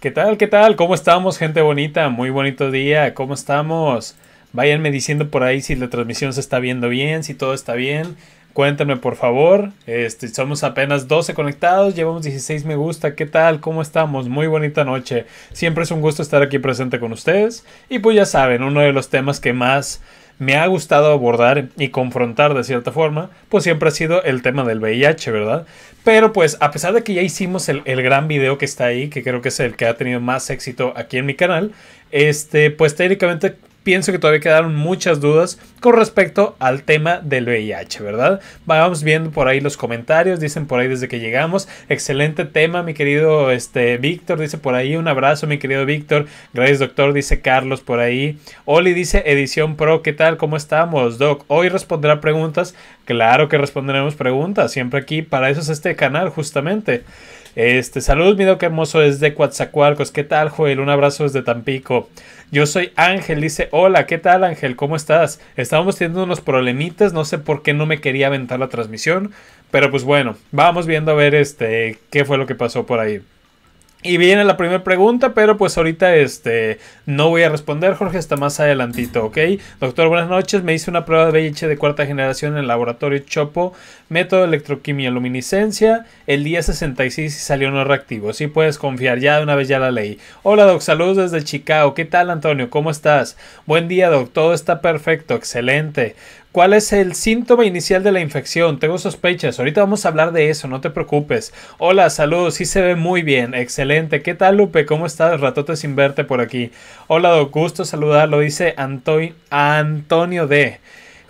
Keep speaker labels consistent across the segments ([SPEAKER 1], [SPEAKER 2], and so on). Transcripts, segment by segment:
[SPEAKER 1] ¿Qué tal? ¿Qué tal? ¿Cómo estamos, gente bonita? Muy bonito día. ¿Cómo estamos? Váyanme diciendo por ahí si la transmisión se está viendo bien, si todo está bien. Cuéntame, por favor. Este, somos apenas 12 conectados, llevamos 16 me gusta. ¿Qué tal? ¿Cómo estamos? Muy bonita noche. Siempre es un gusto estar aquí presente con ustedes. Y pues ya saben, uno de los temas que más me ha gustado abordar y confrontar de cierta forma, pues siempre ha sido el tema del VIH, ¿verdad? Pero pues a pesar de que ya hicimos el, gran video que está ahí, que creo que es el que ha tenido más éxito aquí en mi canal, este, pues teóricamente pienso que todavía quedaron muchas dudas con respecto al tema del VIH, ¿verdad? Vamos viendo por ahí los comentarios, dicen por ahí desde que llegamos, excelente tema, mi querido este, Víctor, dice por ahí, un abrazo, mi querido Víctor, gracias doctor, dice Carlos por ahí, Oli dice edición pro, ¿qué tal? ¿Cómo estamos, Doc? Hoy responderá preguntas, claro que responderemos preguntas, siempre aquí, para eso es este canal, justamente. Este, saludos, mi que hermoso es de Coatzacoalcos. ¿Qué tal, Joel? Un abrazo desde Tampico. Yo soy Ángel, dice, hola, ¿qué tal Ángel? ¿Cómo estás? Estábamos teniendo unos problemitas, no sé por qué no me quería aventar la transmisión, pero pues bueno, vamos viendo a ver este qué fue lo que pasó por ahí. Y viene la primera pregunta, pero pues ahorita este, no voy a responder, Jorge, hasta más adelantito, ¿ok? Doctor, buenas noches. Me hice una prueba de BH de cuarta generación en el laboratorio Chopo, método de electroquimio-luminiscencia, el día 66 y salió no reactivo. Sí puedes confiar, ya de una vez ya la leí. Hola, Doc, saludos desde Chicago. ¿Qué tal, Antonio? ¿Cómo estás? Buen día, Doc. Todo está perfecto, excelente. ¿Cuál es el síntoma inicial de la infección? Tengo sospechas. Ahorita vamos a hablar de eso, no te preocupes. Hola, saludos. Sí se ve muy bien. Excelente. ¿Qué tal, Lupe? ¿Cómo estás? Ratote sin verte por aquí. Hola, Gusto saludarlo. Dice Antonio D.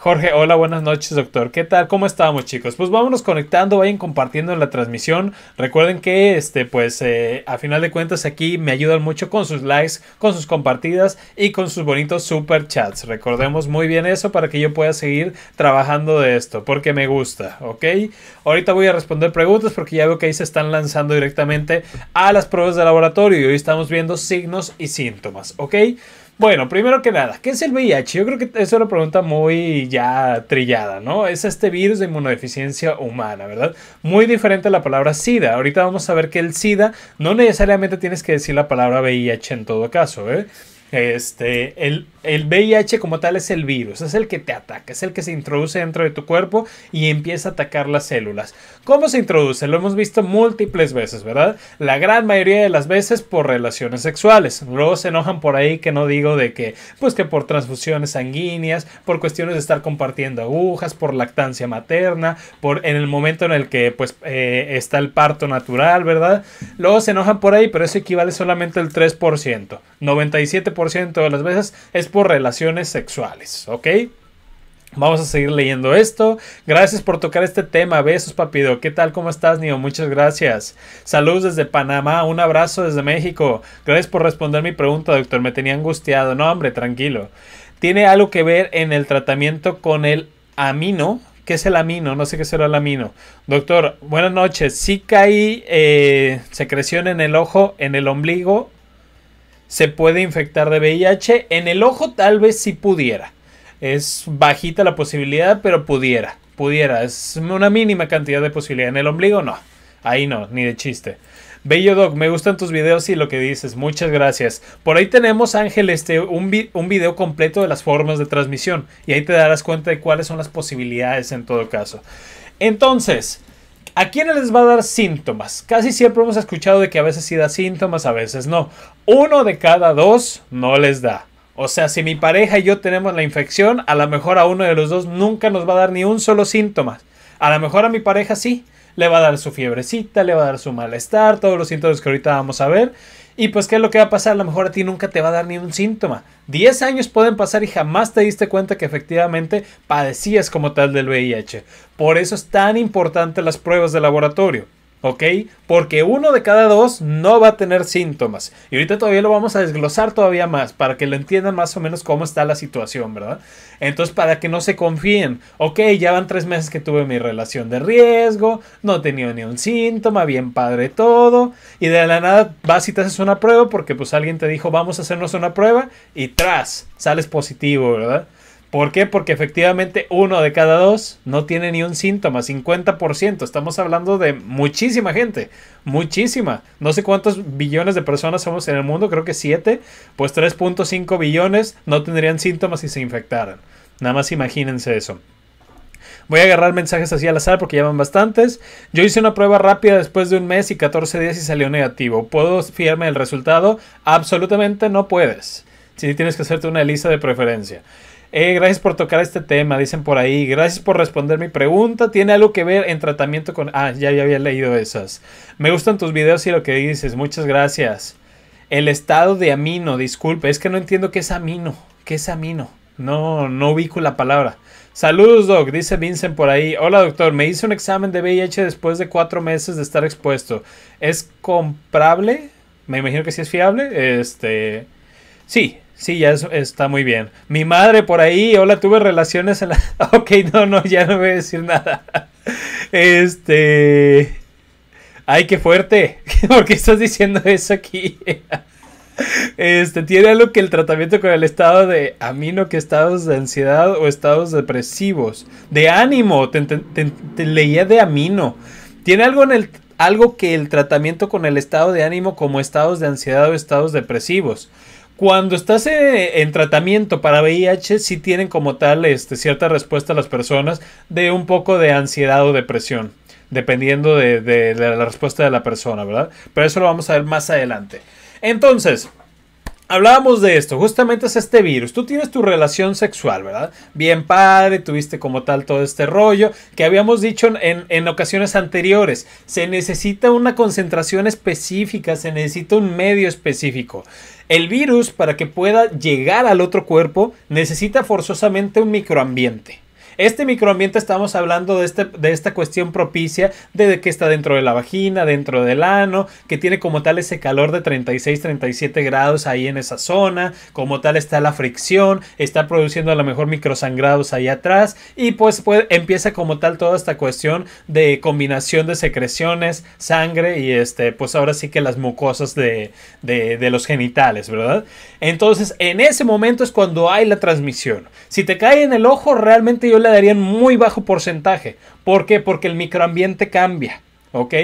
[SPEAKER 1] Jorge, hola, buenas noches, doctor. ¿Qué tal? ¿Cómo estamos, chicos? Pues vámonos conectando, vayan compartiendo en la transmisión. Recuerden que, este, pues, eh, a final de cuentas, aquí me ayudan mucho con sus likes, con sus compartidas y con sus bonitos super chats. Recordemos muy bien eso para que yo pueda seguir trabajando de esto, porque me gusta, ¿ok? Ahorita voy a responder preguntas porque ya veo que ahí se están lanzando directamente a las pruebas de laboratorio y hoy estamos viendo signos y síntomas, ¿ok? Bueno, primero que nada, ¿qué es el VIH? Yo creo que es una pregunta muy ya trillada, ¿no? Es este virus de inmunodeficiencia humana, ¿verdad? Muy diferente a la palabra SIDA. Ahorita vamos a ver que el SIDA no necesariamente tienes que decir la palabra VIH en todo caso, ¿eh? Este, el el VIH como tal es el virus, es el que te ataca, es el que se introduce dentro de tu cuerpo y empieza a atacar las células. ¿Cómo se introduce? Lo hemos visto múltiples veces, ¿verdad? La gran mayoría de las veces por relaciones sexuales. Luego se enojan por ahí que no digo de que, pues que por transfusiones sanguíneas, por cuestiones de estar compartiendo agujas, por lactancia materna, por en el momento en el que pues eh, está el parto natural, ¿verdad? Luego se enojan por ahí, pero eso equivale solamente al 3%. 97% de las veces es por relaciones sexuales, ¿ok? Vamos a seguir leyendo esto. Gracias por tocar este tema. Besos, papido. ¿Qué tal? ¿Cómo estás, Nio? Muchas gracias. Saludos desde Panamá. Un abrazo desde México. Gracias por responder mi pregunta, doctor. Me tenía angustiado. No, hombre, tranquilo. Tiene algo que ver en el tratamiento con el amino. ¿Qué es el amino? No sé qué será el amino. Doctor, buenas noches. si caí eh, secreción en el ojo, en el ombligo se puede infectar de VIH. En el ojo tal vez si pudiera. Es bajita la posibilidad, pero pudiera. Pudiera. Es una mínima cantidad de posibilidad. En el ombligo no. Ahí no, ni de chiste. Bello Doc, me gustan tus videos y lo que dices. Muchas gracias. Por ahí tenemos, Ángel, este, un, un, video completo de las formas de transmisión. Y ahí te darás cuenta de cuáles son las posibilidades en todo caso. Entonces, ¿A quiénes les va a dar síntomas? Casi siempre hemos escuchado de que a veces sí da síntomas, a veces no. Uno de cada dos no les da. O sea, si mi pareja y yo tenemos la infección, a lo mejor a uno de los dos nunca nos va a dar ni un solo síntoma. A lo mejor a mi pareja sí, le va a dar su fiebrecita, le va a dar su malestar, todos los síntomas que ahorita vamos a ver. Y pues, ¿qué es lo que va a pasar? A lo mejor a ti nunca te va a dar ni un síntoma. 10 años pueden pasar y jamás te diste cuenta que efectivamente padecías como tal del VIH. Por eso es tan importante las pruebas de laboratorio. ¿ok? Porque uno de cada dos no va a tener síntomas. Y ahorita todavía lo vamos a desglosar todavía más para que lo entiendan más o menos cómo está la situación, ¿verdad? Entonces, para que no se confíen, ok, ya van tres meses que tuve mi relación de riesgo, no tenía ni un síntoma, bien padre todo, y de la nada vas y te haces una prueba porque pues alguien te dijo vamos a hacernos una prueba y tras, sales positivo, ¿verdad? ¿Por qué? Porque efectivamente uno de cada dos no tiene ni un síntoma, 50%. Estamos hablando de muchísima gente, muchísima. No sé cuántos billones de personas somos en el mundo, creo que 7, pues 3.5 billones no tendrían síntomas si se infectaran. Nada más imagínense eso. Voy a agarrar mensajes así al azar porque ya bastantes. Yo hice una prueba rápida después de un mes y 14 días y salió negativo. ¿Puedo fiarme del resultado? Absolutamente no puedes. Si tienes que hacerte una lista de preferencia. Eh, gracias por tocar este tema, dicen por ahí. Gracias por responder mi pregunta. ¿Tiene algo que ver en tratamiento con.? Ah, ya, había leído esas. Me gustan tus videos y lo que dices. Muchas gracias. El estado de amino, disculpe, es que no entiendo qué es amino. ¿Qué es amino? No, no ubico la palabra. Saludos, Doc, dice Vincent por ahí. Hola, doctor, me hice un examen de VIH después de cuatro meses de estar expuesto. ¿Es comprable? Me imagino que sí es fiable. Este. Sí, Sí, ya está muy bien. Mi madre por ahí, hola, tuve relaciones en la... Ah, ok, no, no, ya no voy a decir nada. Este... Ay, qué fuerte. ¿Por qué estás diciendo eso aquí? Este, tiene algo que el tratamiento con el estado de amino que estados de ansiedad o estados depresivos. De ánimo, te, leía de amino. Tiene algo en el algo que el tratamiento con el estado de ánimo como estados de ansiedad o estados depresivos cuando estás eh, en, tratamiento para VIH, sí tienen como tal este, cierta respuesta a las personas de un poco de ansiedad o depresión, dependiendo de la respuesta de la persona, ¿verdad? Pero eso lo vamos a ver más adelante. Entonces, Hablábamos de esto, justamente es este virus. Tú tienes tu relación sexual, ¿verdad? Bien padre, tuviste como tal todo este rollo que habíamos dicho en, en ocasiones anteriores. Se necesita una concentración específica, se necesita un medio específico. El virus, para que pueda llegar al otro cuerpo, necesita forzosamente un microambiente. Este microambiente estamos hablando de, este, de esta cuestión propicia de que está dentro de la vagina, dentro del ano, que tiene como tal ese calor de 36-37 grados ahí en esa zona, como tal está la fricción, está produciendo a lo mejor microsangrados ahí atrás y pues, pues empieza como tal toda esta cuestión de combinación de secreciones, sangre y este, pues ahora sí que las mucosas de los genitales, ¿verdad? Entonces en ese momento es cuando hay la transmisión. Si te cae en el ojo, realmente yo le darían muy bajo porcentaje. ¿Por qué? Porque el microambiente cambia. ¿ok?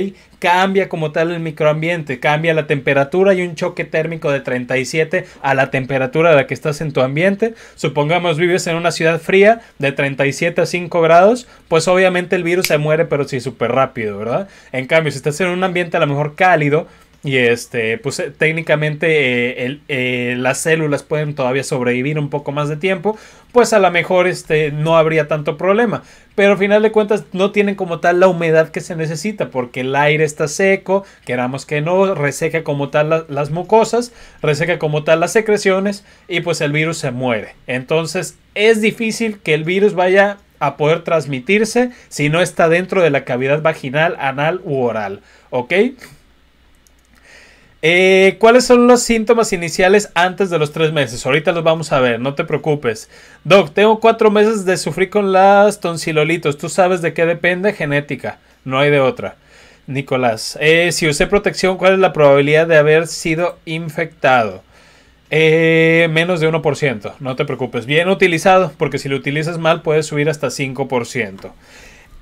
[SPEAKER 1] Cambia como tal el microambiente, cambia la temperatura y un choque térmico de 37 a la temperatura de la que estás en tu ambiente. Supongamos vives en una ciudad fría de 37 a 5 grados, pues obviamente el virus se muere, pero sí súper rápido, ¿verdad? En cambio, si estás en un ambiente a lo mejor cálido, y este, pues eh, técnicamente eh, eh, las células pueden todavía sobrevivir un poco más de tiempo, pues a lo mejor este, no habría tanto problema. Pero al final de cuentas no tienen como tal la humedad que se necesita, porque el aire está seco, queramos que no, reseca como tal las mucosas, reseca como tal las secreciones y pues el virus se muere. Entonces es difícil que el virus vaya a poder transmitirse si no está dentro de la cavidad vaginal, anal u oral, ¿ok? Eh, ¿Cuáles son los síntomas iniciales antes de los tres meses? Ahorita los vamos a ver, no te preocupes. Doc, tengo cuatro meses de sufrir con las tonsilolitos. ¿Tú sabes de qué depende? Genética. No hay de otra. Nicolás, eh, si usé protección, ¿cuál es la probabilidad de haber sido infectado? Eh, menos de 1%, no te preocupes. Bien utilizado, porque si lo utilizas mal puedes subir hasta 5%.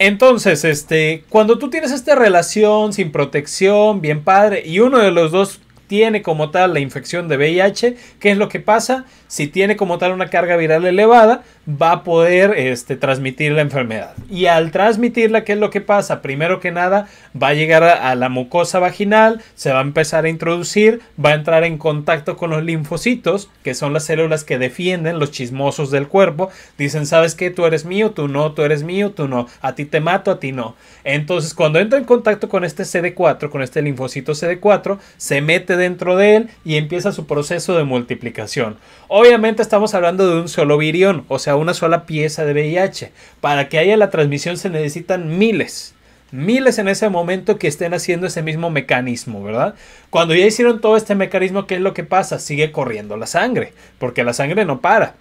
[SPEAKER 1] Entonces, este, cuando tú tienes esta relación sin protección, bien padre, y uno de los dos tiene como tal la infección de VIH, ¿qué es lo que pasa? si tiene como tal una carga viral elevada, va a poder este, transmitir la enfermedad. Y al transmitirla, ¿qué es lo que pasa? Primero que nada, va a llegar a, la mucosa vaginal, se va a empezar a introducir, va a entrar en contacto con los linfocitos, que son las células que defienden los chismosos del cuerpo. Dicen, ¿sabes qué? Tú eres mío, tú no, tú eres mío, tú no, a ti te mato, a ti no. Entonces, cuando entra en contacto con este CD4, con este linfocito CD4, se mete dentro de él y empieza su proceso de multiplicación. Obviamente estamos hablando de un solo virión, o sea, una sola pieza de VIH. Para que haya la transmisión se necesitan miles. Miles en ese momento que estén haciendo ese mismo mecanismo, ¿verdad? Cuando ya hicieron todo este mecanismo, ¿qué es lo que pasa? Sigue corriendo la sangre, porque la sangre no para.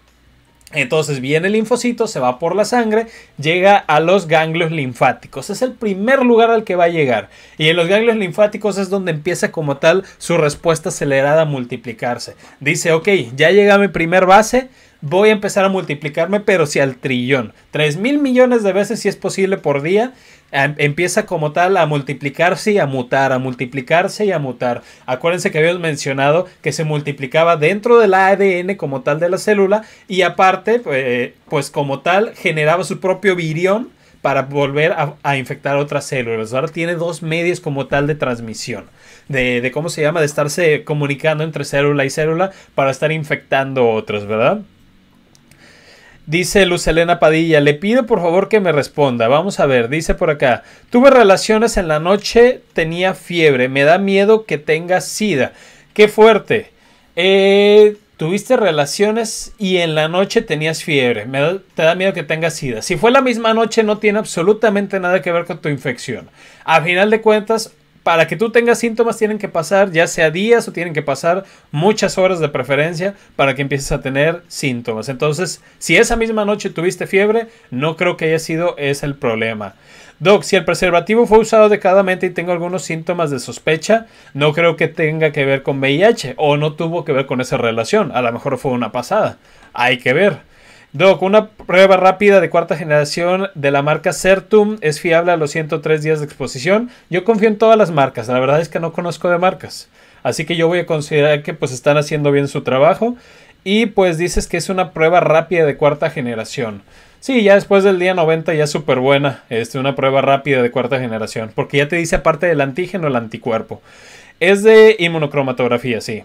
[SPEAKER 1] Entonces viene el linfocito, se va por la sangre, llega a los ganglios linfáticos. Es el primer lugar al que va a llegar. Y en los ganglios linfáticos es donde empieza como tal su respuesta acelerada a multiplicarse. Dice, ok, ya llega mi primer base, voy a empezar a multiplicarme, pero si al trillón. 3 mil millones de veces si es posible por día. Em, empieza como tal a multiplicarse y a mutar, a multiplicarse y a mutar. Acuérdense que habíamos mencionado que se multiplicaba dentro del ADN como tal de la célula y aparte, eh, pues, como tal, generaba su propio virión para volver a, infectar otras células. Ahora tiene dos medios como tal de transmisión, de, de cómo se llama, de estarse comunicando entre célula y célula para estar infectando otras, ¿verdad? Dice Luz Elena Padilla, le pido por favor que me responda. Vamos a ver, dice por acá, tuve relaciones en la noche, tenía fiebre, me da miedo que tenga sida. Qué fuerte. Eh, tuviste relaciones y en la noche tenías fiebre, me te da miedo que tengas sida. Si fue la misma noche no tiene absolutamente nada que ver con tu infección. A final de cuentas, para que tú tengas síntomas tienen que pasar ya sea días o tienen que pasar muchas horas de preferencia para que empieces a tener síntomas. Entonces, si esa misma noche tuviste fiebre, no creo que haya sido ese el problema. Doc, si el preservativo fue usado adecuadamente y tengo algunos síntomas de sospecha, no creo que tenga que ver con VIH o no tuvo que ver con esa relación. A lo mejor fue una pasada. Hay que ver. Doc, una prueba rápida de cuarta generación de la marca Certum es fiable a los 103 días de exposición. Yo confío en todas las marcas, la verdad es que no conozco de marcas. Así que yo voy a considerar que pues están haciendo bien su trabajo. Y pues dices que es una prueba rápida de cuarta generación. Sí, ya después del día 90 ya es súper buena. Este, una prueba rápida de cuarta generación. Porque ya te dice aparte del antígeno el anticuerpo. Es de inmunocromatografía, sí.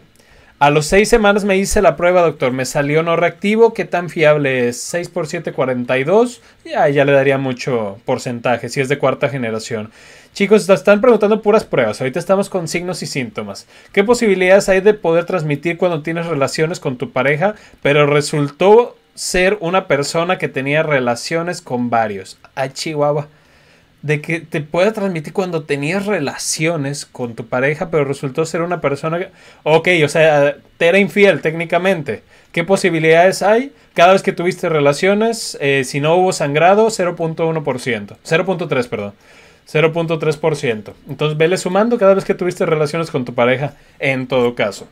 [SPEAKER 1] A los seis semanas me hice la prueba, doctor. Me salió no reactivo. ¿Qué tan fiable es? 6 por 7, 42. Ya, ya le daría mucho porcentaje si es de cuarta generación. Chicos, están preguntando puras pruebas. Ahorita estamos con signos y síntomas. ¿Qué posibilidades hay de poder transmitir cuando tienes relaciones con tu pareja, pero resultó ser una persona que tenía relaciones con varios? A Chihuahua de que te pueda transmitir cuando tenías relaciones con tu pareja, pero resultó ser una persona que, ok, o sea, te era infiel técnicamente. ¿Qué posibilidades hay cada vez que tuviste relaciones? Eh, si no hubo sangrado, 0.1%, 0.3, perdón. 0.3%. Entonces vele sumando cada vez que tuviste relaciones con tu pareja, en todo caso.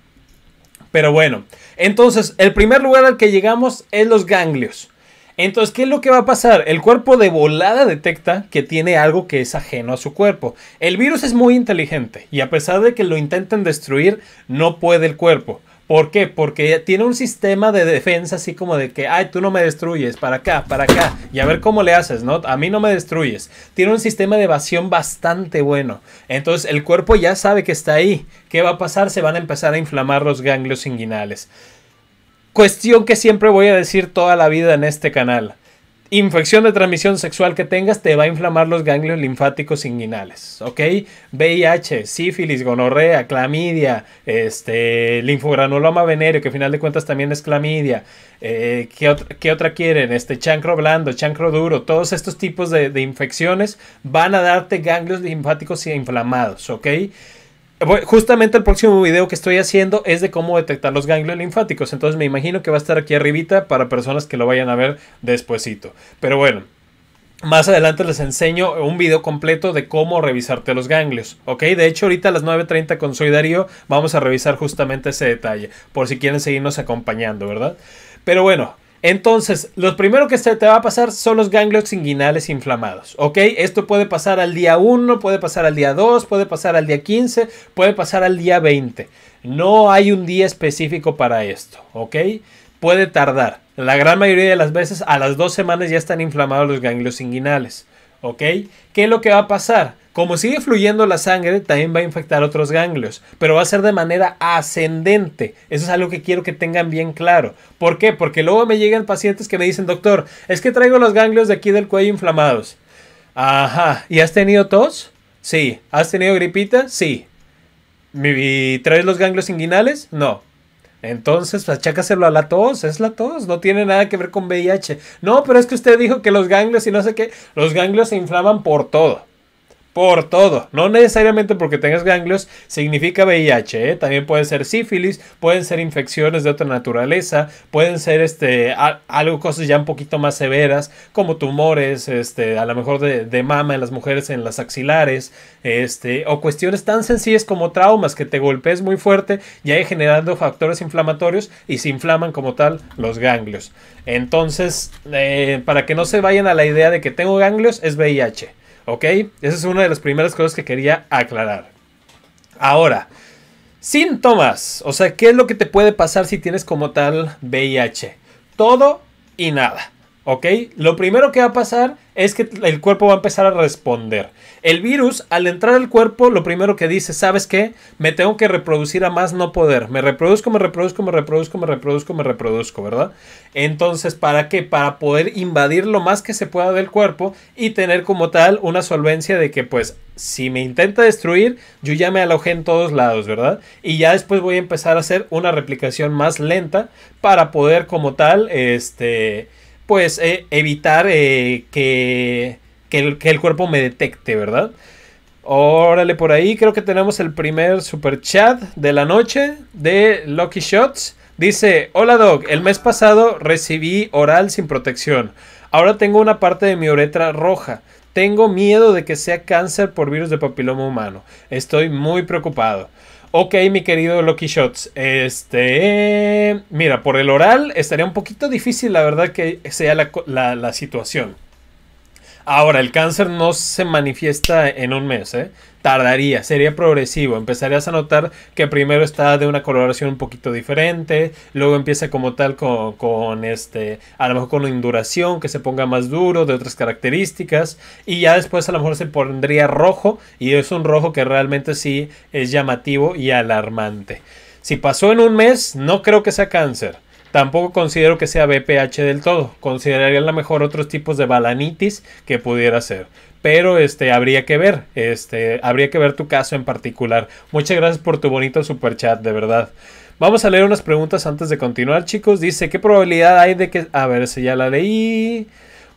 [SPEAKER 1] Pero bueno, entonces el primer lugar al que llegamos es los ganglios. Entonces, ¿qué es lo que va a pasar? El cuerpo de volada detecta que tiene algo que es ajeno a su cuerpo. El virus es muy inteligente y a pesar de que lo intenten destruir, no puede el cuerpo. ¿Por qué? Porque tiene un sistema de defensa así como de que, ay, tú no me destruyes, para acá, para acá, y a ver cómo le haces, ¿no? A mí no me destruyes. Tiene un sistema de evasión bastante bueno. Entonces el cuerpo ya sabe que está ahí. ¿Qué va a pasar? Se van a empezar a inflamar los ganglios inguinales cuestión que siempre voy a decir toda la vida en este canal. Infección de transmisión sexual que tengas te va a inflamar los ganglios linfáticos inguinales, ¿ok? VIH, sífilis, gonorrea, clamidia, este, linfogranuloma venéreo, que al final de cuentas también es clamidia. Eh, ¿qué, otra, quieren? Este, chancro blando, chancro duro, todos estos tipos de, de infecciones van a darte ganglios linfáticos inflamados, ¿ok? Justamente el próximo video que estoy haciendo es de cómo detectar los ganglios linfáticos. Entonces me imagino que va a estar aquí arribita para personas que lo vayan a ver despuesito. Pero bueno, más adelante les enseño un video completo de cómo revisarte los ganglios, ¿ok? De hecho, ahorita a las 9.30 con Soy Darío vamos a revisar justamente ese detalle, por si quieren seguirnos acompañando, ¿verdad? Pero bueno, entonces, lo primero que se te va a pasar son los ganglios inguinales inflamados, ¿ok? Esto puede pasar al día 1, puede pasar al día 2, puede pasar al día 15, puede pasar al día 20. No hay un día específico para esto, ¿ok? Puede tardar. La gran mayoría de las veces a las dos semanas ya están inflamados los ganglios inguinales, ¿ok? ¿Qué es lo que va a pasar? Como sigue fluyendo la sangre, también va a infectar otros ganglios, pero va a ser de manera ascendente. Eso es algo que quiero que tengan bien claro. ¿Por qué? Porque luego me llegan pacientes que me dicen, doctor, es que traigo los ganglios de aquí del cuello inflamados. Ajá, ¿y has tenido tos? Sí. ¿Has tenido gripita? Sí. ¿Y traes los ganglios inguinales? No. Entonces, pues, achácaselo a la tos, es la tos, no tiene nada que ver con VIH. No, pero es que usted dijo que los ganglios y no sé qué, los ganglios se inflaman por todo por todo. No necesariamente porque tengas ganglios significa VIH, ¿eh? también puede ser sífilis, pueden ser infecciones de otra naturaleza, pueden ser este, algo, cosas ya un poquito más severas, como tumores, este, a lo mejor de, mama en las mujeres, en las axilares, este, o cuestiones tan sencillas como traumas, que te golpees muy fuerte y ahí generando factores inflamatorios y se inflaman como tal los ganglios. Entonces, eh, para que no se vayan a la idea de que tengo ganglios, es VIH. ¿Ok? Esa es una de las primeras cosas que quería aclarar. Ahora, síntomas. O sea, ¿qué es lo que te puede pasar si tienes como tal VIH? Todo y nada. ¿Ok? Lo primero que va a pasar es que el cuerpo va a empezar a responder. El virus, al entrar al cuerpo, lo primero que dice, ¿sabes qué? Me tengo que reproducir a más no poder. Me reproduzco, me reproduzco, me reproduzco, me reproduzco, me reproduzco, ¿verdad? Entonces, ¿para qué? Para poder invadir lo más que se pueda del cuerpo y tener como tal una solvencia de que, pues, si me intenta destruir, yo ya me alojé en todos lados, ¿verdad? Y ya después voy a empezar a hacer una replicación más lenta para poder como tal, este pues eh, evitar eh, que, el, que, el, cuerpo me detecte, ¿verdad? Órale, por ahí creo que tenemos el primer super chat de la noche de Lucky Shots. Dice, hola Doc, el mes pasado recibí oral sin protección. Ahora tengo una parte de mi uretra roja. Tengo miedo de que sea cáncer por virus de papiloma humano. Estoy muy preocupado. Ok, mi querido Lucky Shots. Este. Mira, por el oral estaría un poquito difícil, la verdad, que sea la, situación. Ahora, el cáncer no se manifiesta en un mes, ¿eh? tardaría, sería progresivo. Empezarías a notar que primero está de una coloración un poquito diferente, luego empieza como tal con, este, a lo mejor con induración, que se ponga más duro, de otras características, y ya después a lo mejor se pondría rojo, y es un rojo que realmente sí es llamativo y alarmante. Si pasó en un mes, no creo que sea cáncer. Tampoco considero que sea BPH del todo. Consideraría a lo mejor otros tipos de balanitis que pudiera ser pero este habría que ver, este habría que ver tu caso en particular. Muchas gracias por tu bonito super chat, de verdad. Vamos a leer unas preguntas antes de continuar, chicos. Dice, ¿qué probabilidad hay de que a ver si ya la leí?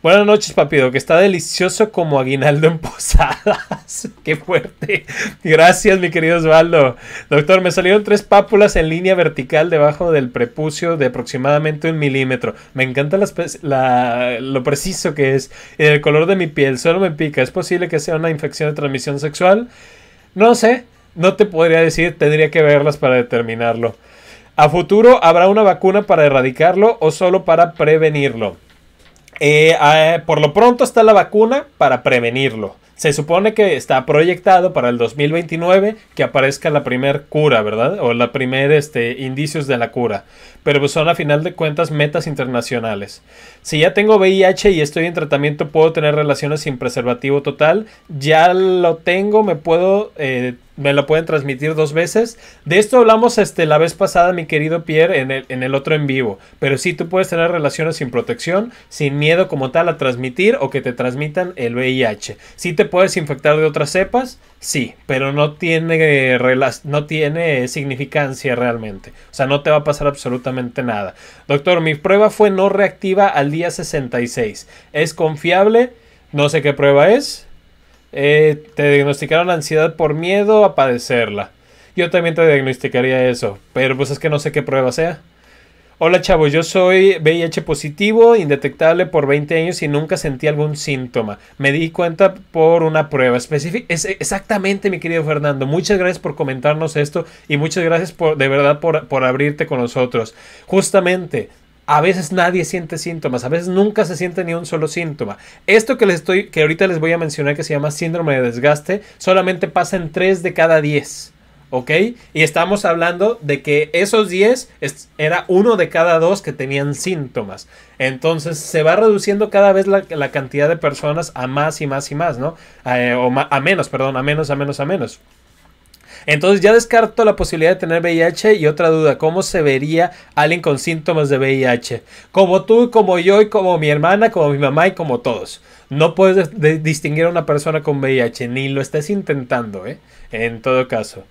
[SPEAKER 1] Buenas noches, papido, que está delicioso como aguinaldo en posadas. Qué fuerte. Gracias, mi querido Osvaldo. Doctor, me salieron tres pápulas en línea vertical debajo del prepucio de aproximadamente un milímetro. Me encanta lo preciso que es. El color de mi piel solo me pica. ¿Es posible que sea una infección de transmisión sexual? No sé, no te podría decir, tendría que verlas para determinarlo. ¿A futuro habrá una vacuna para erradicarlo o solo para prevenirlo? Eh, ah, por lo pronto está la vacuna para prevenirlo. Se supone que está proyectado para el 2029 que aparezca la primera cura, ¿verdad? O la primer este, indicios de la cura. Pero pues, son a final de cuentas metas internacionales. Si ya tengo VIH y estoy en tratamiento, puedo tener relaciones sin preservativo total. Ya lo tengo, me puedo eh, me lo pueden transmitir dos veces. De esto hablamos este, la vez pasada, mi querido Pierre, en el, otro en vivo. Pero sí, tú puedes tener relaciones sin protección, sin miedo como tal a transmitir o que te transmitan el VIH. Sí te puedes infectar de otras cepas, sí, pero no tiene, eh, no tiene significancia realmente. O sea, no te va a pasar absolutamente nada. Doctor, mi prueba fue no reactiva al día 66. ¿Es confiable? No sé qué prueba es eh, te diagnosticaron ansiedad por miedo a padecerla. Yo también te diagnosticaría eso, pero pues es que no sé qué prueba sea. Hola chavos, yo soy VIH positivo, indetectable por 20 años y nunca sentí algún síntoma. Me di cuenta por una prueba específica. Es exactamente, mi querido Fernando. Muchas gracias por comentarnos esto y muchas gracias por, de verdad por, por abrirte con nosotros. Justamente, a veces nadie siente síntomas, a veces nunca se siente ni un solo síntoma. Esto que les estoy, que ahorita les voy a mencionar que se llama síndrome de desgaste, solamente pasa en 3 de cada 10. ¿Ok? Y estamos hablando de que esos 10 era uno de cada dos que tenían síntomas. Entonces se va reduciendo cada vez la, cantidad de personas a más y más y más, ¿no? Eh, o a menos, perdón, a menos, a menos, a menos. Entonces ya descarto la posibilidad de tener VIH y otra duda, ¿cómo se vería alguien con síntomas de VIH? Como tú, como yo y como mi hermana, como mi mamá y como todos. No puedes distinguir a una persona con VIH, ni lo estés intentando, ¿eh? En todo caso.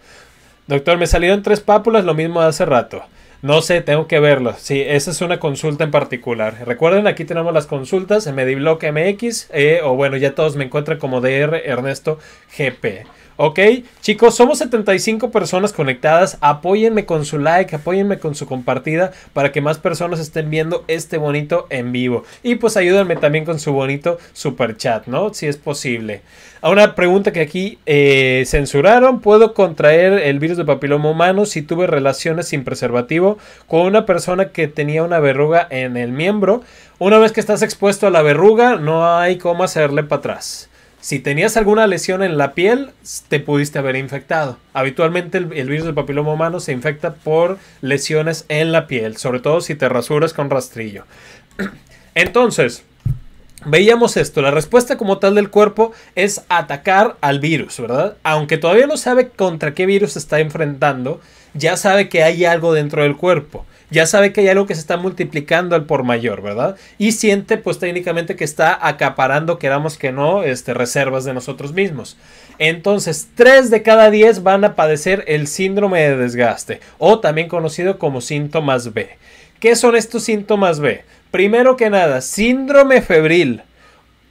[SPEAKER 1] Doctor, me salieron tres pápulas, lo mismo de hace rato. No sé, tengo que verlo. Sí, esa es una consulta en particular. Recuerden, aquí tenemos las consultas en MediBlock MX eh, o bueno, ya todos me encuentran como DR Ernesto GP. ¿Ok? Chicos, somos 75 personas conectadas. Apóyenme con su like, apóyenme con su compartida para que más personas estén viendo este bonito en vivo. Y pues ayúdenme también con su bonito super chat, ¿no? Si es posible. A una pregunta que aquí eh, censuraron. ¿Puedo contraer el virus de papiloma humano si tuve relaciones sin preservativo con una persona que tenía una verruga en el miembro? Una vez que estás expuesto a la verruga, no hay cómo hacerle para atrás. Si tenías alguna lesión en la piel, te pudiste haber infectado. Habitualmente el, virus del papiloma humano se infecta por lesiones en la piel, sobre todo si te rasuras con rastrillo. Entonces, Veíamos esto, la respuesta como tal del cuerpo es atacar al virus, ¿verdad? Aunque todavía no sabe contra qué virus está enfrentando, ya sabe que hay algo dentro del cuerpo ya sabe que hay algo que se está multiplicando al por mayor, ¿verdad? Y siente pues técnicamente que está acaparando, queramos que no, este, reservas de nosotros mismos. Entonces, 3 de cada 10 van a padecer el síndrome de desgaste, o también conocido como síntomas B. ¿Qué son estos síntomas B? Primero que nada, síndrome febril.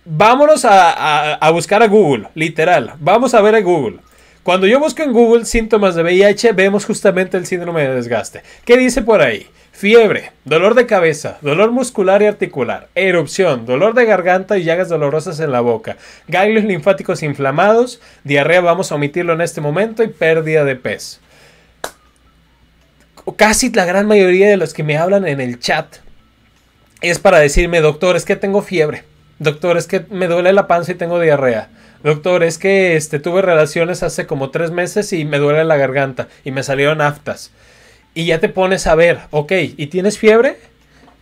[SPEAKER 1] Vámonos a buscar a Google, literal. Vamos a ver a Google. Cuando yo busco en Google síntomas de VIH, vemos justamente el síndrome de desgaste. ¿Qué dice por ahí? Fiebre, dolor de cabeza, dolor muscular y articular, erupción, dolor de garganta y llagas dolorosas en la boca, ganglios linfáticos inflamados, diarrea, vamos a omitirlo en este momento, y pérdida de peso. Casi la gran mayoría de los que me hablan en el chat es para decirme, doctor, es que tengo fiebre, doctor, es que me duele la panza y tengo diarrea Doctor, es que este, tuve relaciones hace como tres meses y me duele la garganta y me salieron aftas. Y ya te pones a ver, ok, ¿y tienes fiebre?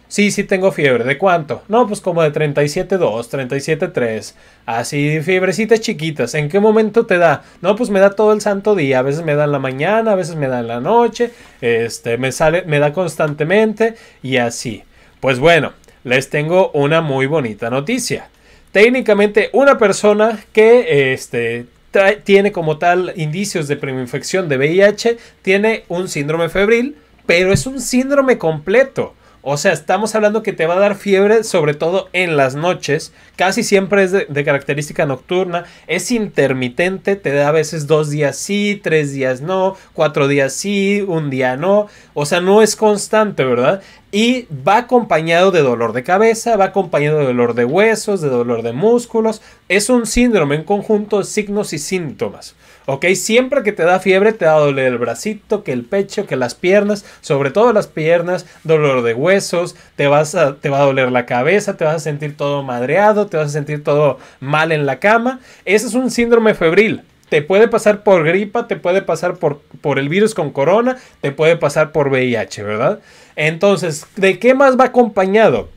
[SPEAKER 1] Sí, sí tengo fiebre. ¿De cuánto? No, pues como de 37.2, 37.3. Así, fiebrecitas chiquitas. ¿En qué momento te da? No, pues me da todo el santo día. A veces me da en la mañana, a veces me da en la noche. Este, me sale, me da constantemente y así. Pues bueno, les tengo una muy bonita noticia técnicamente una persona que este, tiene como tal indicios de preinfección de VIH, tiene un síndrome febril, pero es un síndrome completo. O sea, estamos hablando que te va a dar fiebre, sobre todo en las noches. Casi siempre es de, característica nocturna. Es intermitente, te da a veces dos días sí, tres días no, cuatro días sí, un día no. O sea, no es constante, ¿verdad? Y va acompañado de dolor de cabeza, va acompañado de dolor de huesos, de dolor de músculos. Es un síndrome en conjunto de signos y síntomas. ¿ok? Siempre que te da fiebre te da doler el bracito, que el pecho, que las piernas, sobre todo las piernas, dolor de huesos, te, vas a, te va a doler la cabeza, te vas a sentir todo madreado, te vas a sentir todo mal en la cama. Ese es un síndrome febril. Te puede pasar por gripa, te puede pasar por, por el virus con corona, te puede pasar por VIH, ¿verdad? Entonces, ¿de qué más va acompañado?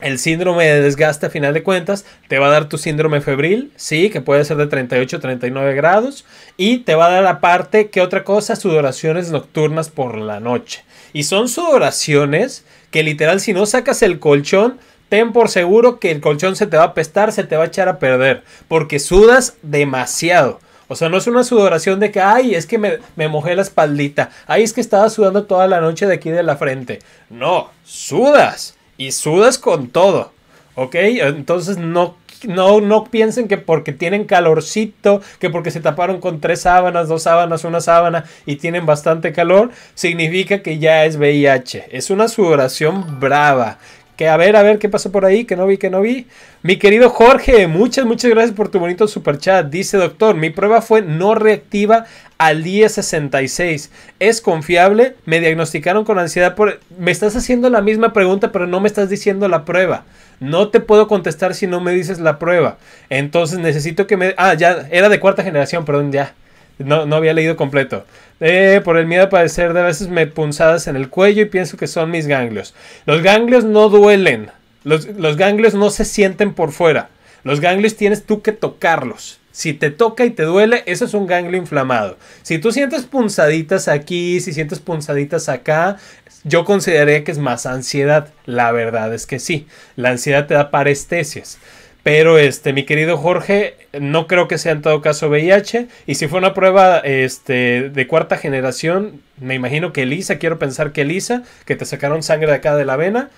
[SPEAKER 1] El síndrome de desgaste, a final de cuentas, te va a dar tu síndrome febril, sí, que puede ser de 38 39 grados. Y te va a dar aparte, que otra cosa? Sudoraciones nocturnas por la noche. Y son sudoraciones que literal, si no sacas el colchón, ten por seguro que el colchón se te va a apestar, se te va a echar a perder, porque sudas demasiado. O sea, no es una sudoración de que, ay, es que me, me, mojé la espaldita, ay, es que estaba sudando toda la noche de aquí de la frente. No, sudas y sudas con todo. ¿Ok? Entonces no no, no piensen que porque tienen calorcito, que porque se taparon con tres sábanas, dos sábanas, una sábana y tienen bastante calor, significa que ya es VIH. Es una sudoración brava que a ver, a ver qué pasó por ahí, que no vi, que no vi. Mi querido Jorge, muchas, muchas gracias por tu bonito super chat. Dice doctor, mi prueba fue no reactiva al día 66. ¿Es confiable? Me diagnosticaron con ansiedad por... Me estás haciendo la misma pregunta, pero no me estás diciendo la prueba. No te puedo contestar si no me dices la prueba. Entonces necesito que me... Ah, ya, era de cuarta generación, perdón, ya. No, no había leído completo. Eh, por el miedo a padecer de veces me punzadas en el cuello y pienso que son mis ganglios. Los ganglios no duelen. Los, los ganglios no se sienten por fuera. Los ganglios tienes tú que tocarlos. Si te toca y te duele, eso es un ganglio inflamado. Si tú sientes punzaditas aquí, si sientes punzaditas acá, yo consideraría que es más ansiedad. La verdad es que sí. La ansiedad te da parestesias. Pero este, mi querido Jorge, no creo que sea en todo caso VIH. Y si fue una prueba este, de cuarta generación, me imagino que ELISA, quiero pensar que ELISA, que te sacaron sangre de acá de la vena,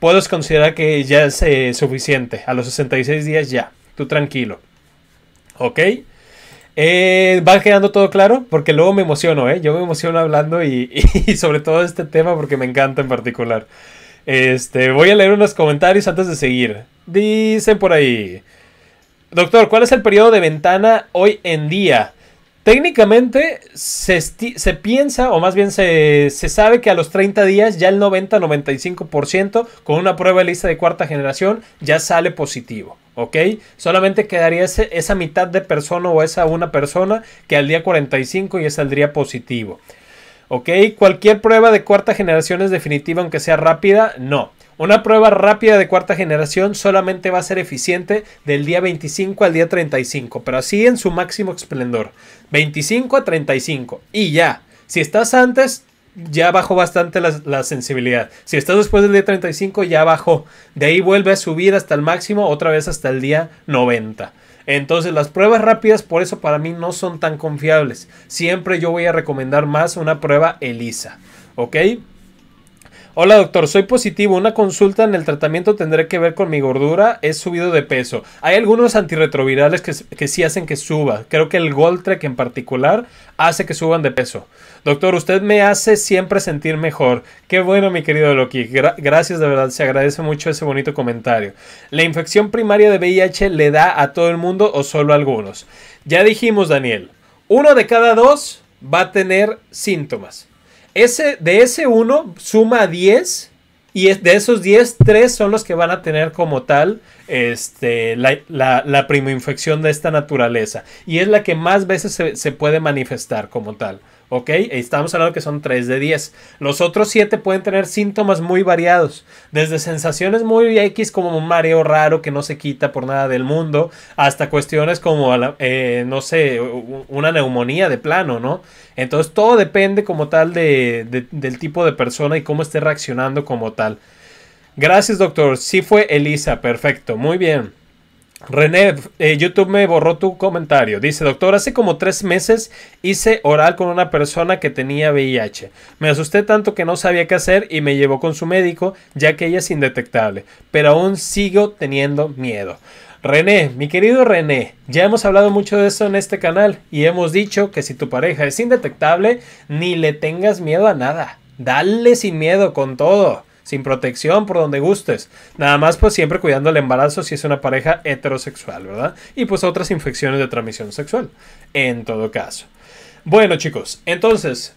[SPEAKER 1] puedes considerar que ya es eh, suficiente. A los 66 días ya. Tú tranquilo. ¿Ok? Eh, Va quedando todo claro porque luego me emociono, ¿eh? Yo me emociono hablando y, y sobre todo este tema porque me encanta en particular. Este, voy a leer unos comentarios antes de seguir. Dicen por ahí. Doctor, ¿cuál es el periodo de ventana hoy en día? Técnicamente se, piensa, o más bien se, sabe que a los 30 días ya el 90-95% con una prueba lista de cuarta generación ya sale positivo. ¿ok? Solamente quedaría esa mitad de persona o esa una persona que al día 45 ya saldría positivo. ¿Ok? Cualquier prueba de cuarta generación es definitiva, aunque sea rápida, no. Una prueba rápida de cuarta generación solamente va a ser eficiente del día 25 al día 35, pero así en su máximo esplendor. 25 a 35 y ya. Si estás antes, ya bajó bastante la, sensibilidad. Si estás después del día 35, ya bajó. De ahí vuelve a subir hasta el máximo, otra vez hasta el día 90. Entonces las pruebas rápidas por eso para mí no son tan confiables. Siempre yo voy a recomendar más una prueba ELISA. ¿Ok? Hola doctor, soy positivo. Una consulta en el tratamiento tendré que ver con mi gordura. He subido de peso. Hay algunos antirretrovirales que, que sí hacen que suba. Creo que el Goldtrek en particular hace que suban de peso. Doctor, usted me hace siempre sentir mejor. Qué bueno, mi querido Loki. gracias, de verdad. Se agradece mucho ese bonito comentario. ¿La infección primaria de VIH le da a todo el mundo o solo a algunos? Ya dijimos, Daniel. Uno de cada dos va a tener síntomas de ese 1 suma 10 y de esos 10, 3 son los que van a tener como tal este, la, la, la primoinfección de esta naturaleza. Y es la que más veces se puede manifestar como tal. ¿Ok? Estamos hablando que son 3 de 10. Los otros 7 pueden tener síntomas muy variados, desde sensaciones muy X como un mareo raro que no se quita por nada del mundo, hasta cuestiones como, eh, no sé, una neumonía de plano, ¿no? Entonces todo depende como tal del tipo de persona y cómo esté reaccionando como tal. Gracias, doctor. Sí fue Elisa, perfecto, muy bien. René, eh, YouTube me borró tu comentario. Dice, doctor, hace como tres meses hice oral con una persona que tenía VIH. Me asusté tanto que no sabía qué hacer y me llevó con su médico, ya que ella es indetectable. Pero aún sigo teniendo miedo. René, mi querido René, ya hemos hablado mucho de eso en este canal y hemos dicho que si tu pareja es indetectable, ni le tengas miedo a nada. Dale sin miedo con todo sin protección, por donde gustes. Nada más pues siempre cuidando el embarazo si es una pareja heterosexual, ¿verdad? Y pues otras infecciones de transmisión sexual, en todo caso. Bueno chicos, entonces,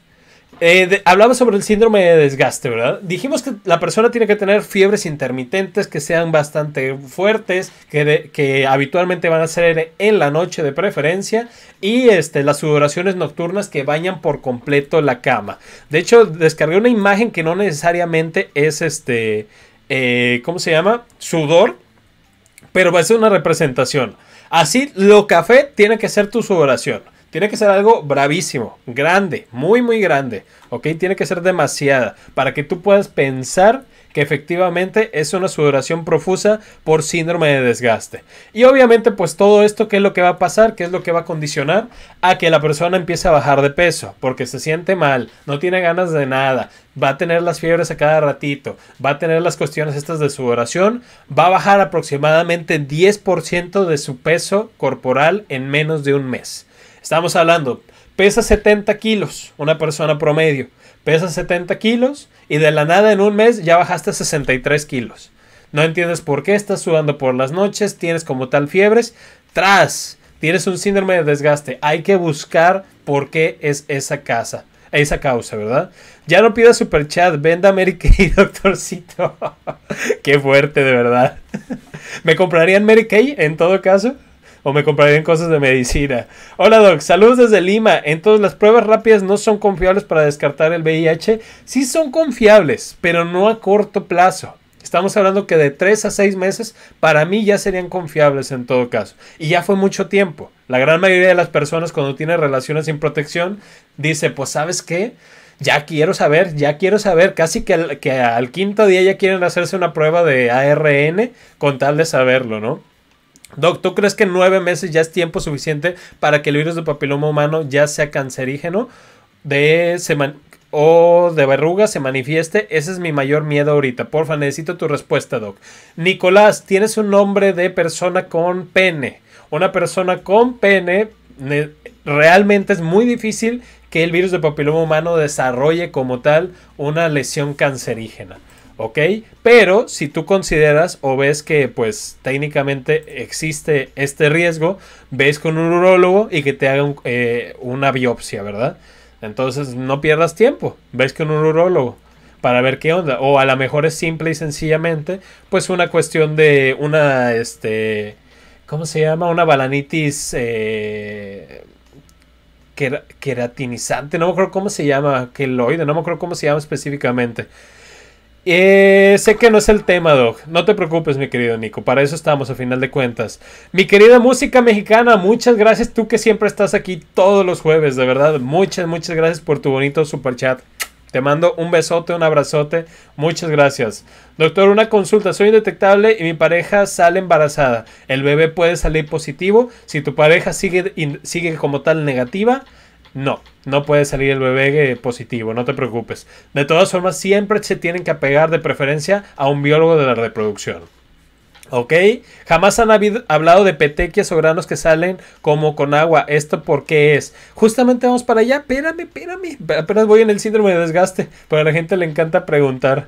[SPEAKER 1] eh, hablaba hablamos sobre el síndrome de desgaste, ¿verdad? Dijimos que la persona tiene que tener fiebres intermitentes que sean bastante fuertes, que, habitualmente van a ser en la noche de preferencia, y este, las sudoraciones nocturnas que bañan por completo la cama. De hecho, descargué una imagen que no necesariamente es este, eh, ¿cómo se llama? Sudor, pero va a ser una representación. Así, lo café tiene que ser tu sudoración. Tiene que ser algo bravísimo, grande, muy, muy grande. ¿Ok? Tiene que ser demasiada para que tú puedas pensar que efectivamente es una sudoración profusa por síndrome de desgaste. Y obviamente pues todo esto, ¿qué es lo que va a pasar? ¿Qué es lo que va a condicionar a que la persona empiece a bajar de peso? Porque se siente mal, no tiene ganas de nada, va a tener las fiebres a cada ratito, va a tener las cuestiones estas de sudoración, va a bajar aproximadamente 10% de su peso corporal en menos de un mes. Estamos hablando, pesa 70 kilos una persona promedio, pesa 70 kilos y de la nada en un mes ya bajaste 63 kilos. No entiendes por qué, estás sudando por las noches, tienes como tal fiebres, tras, tienes un síndrome de desgaste. Hay que buscar por qué es esa casa, esa causa, ¿verdad? Ya no pida super chat, venda Mary Kay, doctorcito. qué fuerte, de verdad. ¿Me comprarían Mary Kay en todo caso? o me comprarían cosas de medicina. Hola Doc, saludos desde Lima. Entonces las pruebas rápidas no son confiables para descartar el VIH. Sí son confiables, pero no a corto plazo. Estamos hablando que de 3 a 6 meses para mí ya serían confiables en todo caso. Y ya fue mucho tiempo. La gran mayoría de las personas cuando tienen relaciones sin protección dice, pues sabes qué, ya quiero saber, ya quiero saber, casi que que al quinto día ya quieren hacerse una prueba de ARN con tal de saberlo, ¿no? Doc, ¿tú crees que nueve meses ya es tiempo suficiente para que el virus de papiloma humano ya sea cancerígeno de o de verruga se manifieste? Ese es mi mayor miedo ahorita. Porfa, necesito tu respuesta, Doc. Nicolás, tienes un nombre de persona con pene. Una persona con pene realmente es muy difícil que el virus de papiloma humano desarrolle como tal una lesión cancerígena. ¿ok? Pero si tú consideras o ves que pues técnicamente existe este riesgo, ves con un urólogo y que te haga eh, una biopsia, ¿verdad? Entonces no pierdas tiempo, ves con un urólogo para ver qué onda. O a lo mejor es simple y sencillamente pues una cuestión de una, este, ¿cómo se llama? Una balanitis... Eh, queratinizante, no me acuerdo cómo se llama, queloide, no me acuerdo cómo se llama específicamente. Eh, sé que no es el tema, Doc. No te preocupes, mi querido Nico. Para eso estamos, a final de cuentas. Mi querida música mexicana, muchas gracias. Tú que siempre estás aquí todos los jueves, de verdad. Muchas, muchas gracias por tu bonito super chat. Te mando un besote, un abrazote. Muchas gracias. Doctor, una consulta. Soy indetectable y mi pareja sale embarazada. El bebé puede salir positivo. Si tu pareja sigue como tal negativa, no, no puede salir el bebé eh, positivo, no te preocupes. De todas formas, siempre se tienen que apegar de preferencia a un biólogo de la reproducción. ¿Ok? Jamás han hablado de petequias o granos que salen como con agua. ¿Esto por qué es? Justamente vamos para allá. Espérame, espérame. Apenas voy en el síndrome de desgaste. Pero a la gente le encanta preguntar.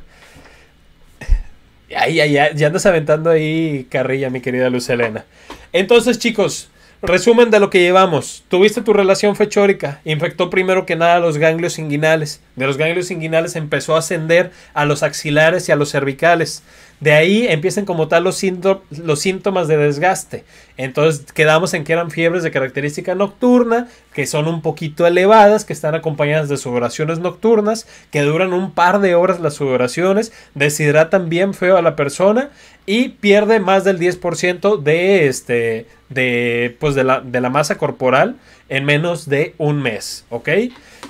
[SPEAKER 1] Ya andas aventando ahí carrilla, mi querida Luz Elena. Entonces, chicos, Resumen de lo que llevamos. Tuviste tu relación fechórica, infectó primero que nada los ganglios inguinales. De los ganglios inguinales empezó a ascender a los axilares y a los cervicales. De ahí empiezan como tal los, los síntomas de desgaste. Entonces quedamos en que eran fiebres de característica nocturna, que son un poquito elevadas, que están acompañadas de sudoraciones nocturnas, que duran un par de horas las sudoraciones, deshidratan bien feo a la persona y pierde más del 10% de, este, de, pues de, la, de la masa corporal en menos de un mes. ¿Ok?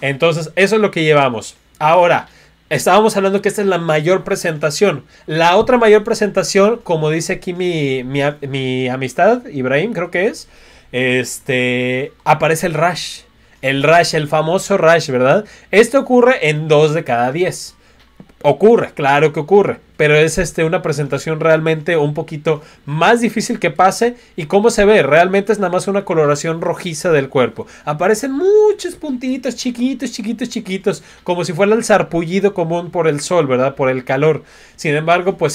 [SPEAKER 1] Entonces eso es lo que llevamos. Ahora, estábamos hablando que esta es la mayor presentación. La otra mayor presentación, como dice aquí mi, amistad, Ibrahim creo que es, este, aparece el Rush. El Rush, el famoso Rush, ¿verdad? Esto ocurre en 2 de cada 10. Ocurre, claro que ocurre pero es este, una presentación realmente un poquito más difícil que pase. ¿Y cómo se ve? Realmente es nada más una coloración rojiza del cuerpo. Aparecen muchos puntitos chiquitos, chiquitos, chiquitos, como si fuera el sarpullido común por el sol, ¿verdad? Por el calor. Sin embargo, pues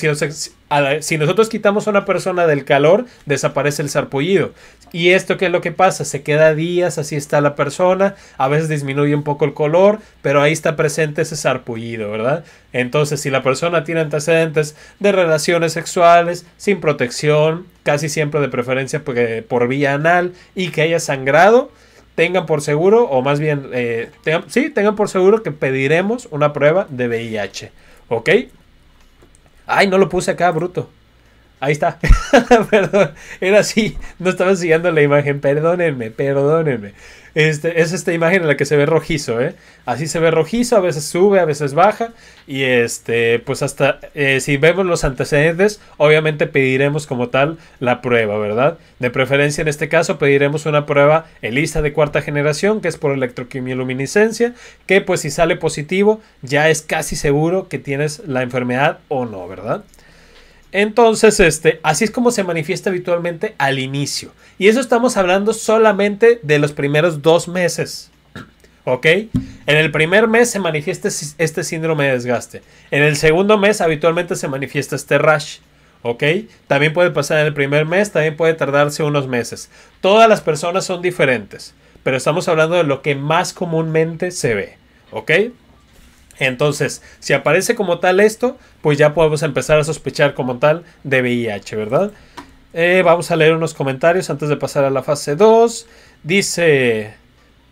[SPEAKER 1] si, nosotros quitamos a una persona del calor, desaparece el sarpullido. ¿Y esto qué es lo que pasa? Se queda días, así está la persona, a veces disminuye un poco el color, pero ahí está presente ese sarpullido, ¿verdad? Entonces, si la persona tiene antecedentes, de relaciones sexuales, sin protección, casi siempre de preferencia pues, por vía anal y que haya sangrado, tengan por seguro, o más bien, eh, sí, tengan por seguro que pediremos una prueba de VIH. ¿Ok? Ay, no lo puse acá, bruto. Ahí está. Perdón. Era así. No estaba siguiendo la imagen. Perdónenme, perdónenme. Este, es esta imagen en la que se ve rojizo, ¿eh? Así se ve rojizo, a veces sube, a veces baja. Y este, pues hasta eh, si vemos los antecedentes, obviamente pediremos como tal la prueba, ¿verdad? De preferencia en este caso pediremos una prueba ELISA de cuarta generación, que es por electroquimioluminiscencia, que pues si sale positivo, ya es casi seguro que tienes la enfermedad o no, ¿verdad? Entonces, este, así es como se manifiesta habitualmente al inicio. Y eso estamos hablando solamente de los primeros dos meses. ¿Ok? En el primer mes se manifiesta este síndrome de desgaste. En el segundo mes habitualmente se manifiesta este rash. ¿ok? También puede pasar en el primer mes, también puede tardarse unos meses. Todas las personas son diferentes, pero estamos hablando de lo que más comúnmente se ve, ¿ok? Entonces, si aparece como tal esto, pues ya podemos empezar a sospechar como tal de VIH, ¿verdad? Eh, vamos a leer unos comentarios antes de pasar a la fase 2. Dice,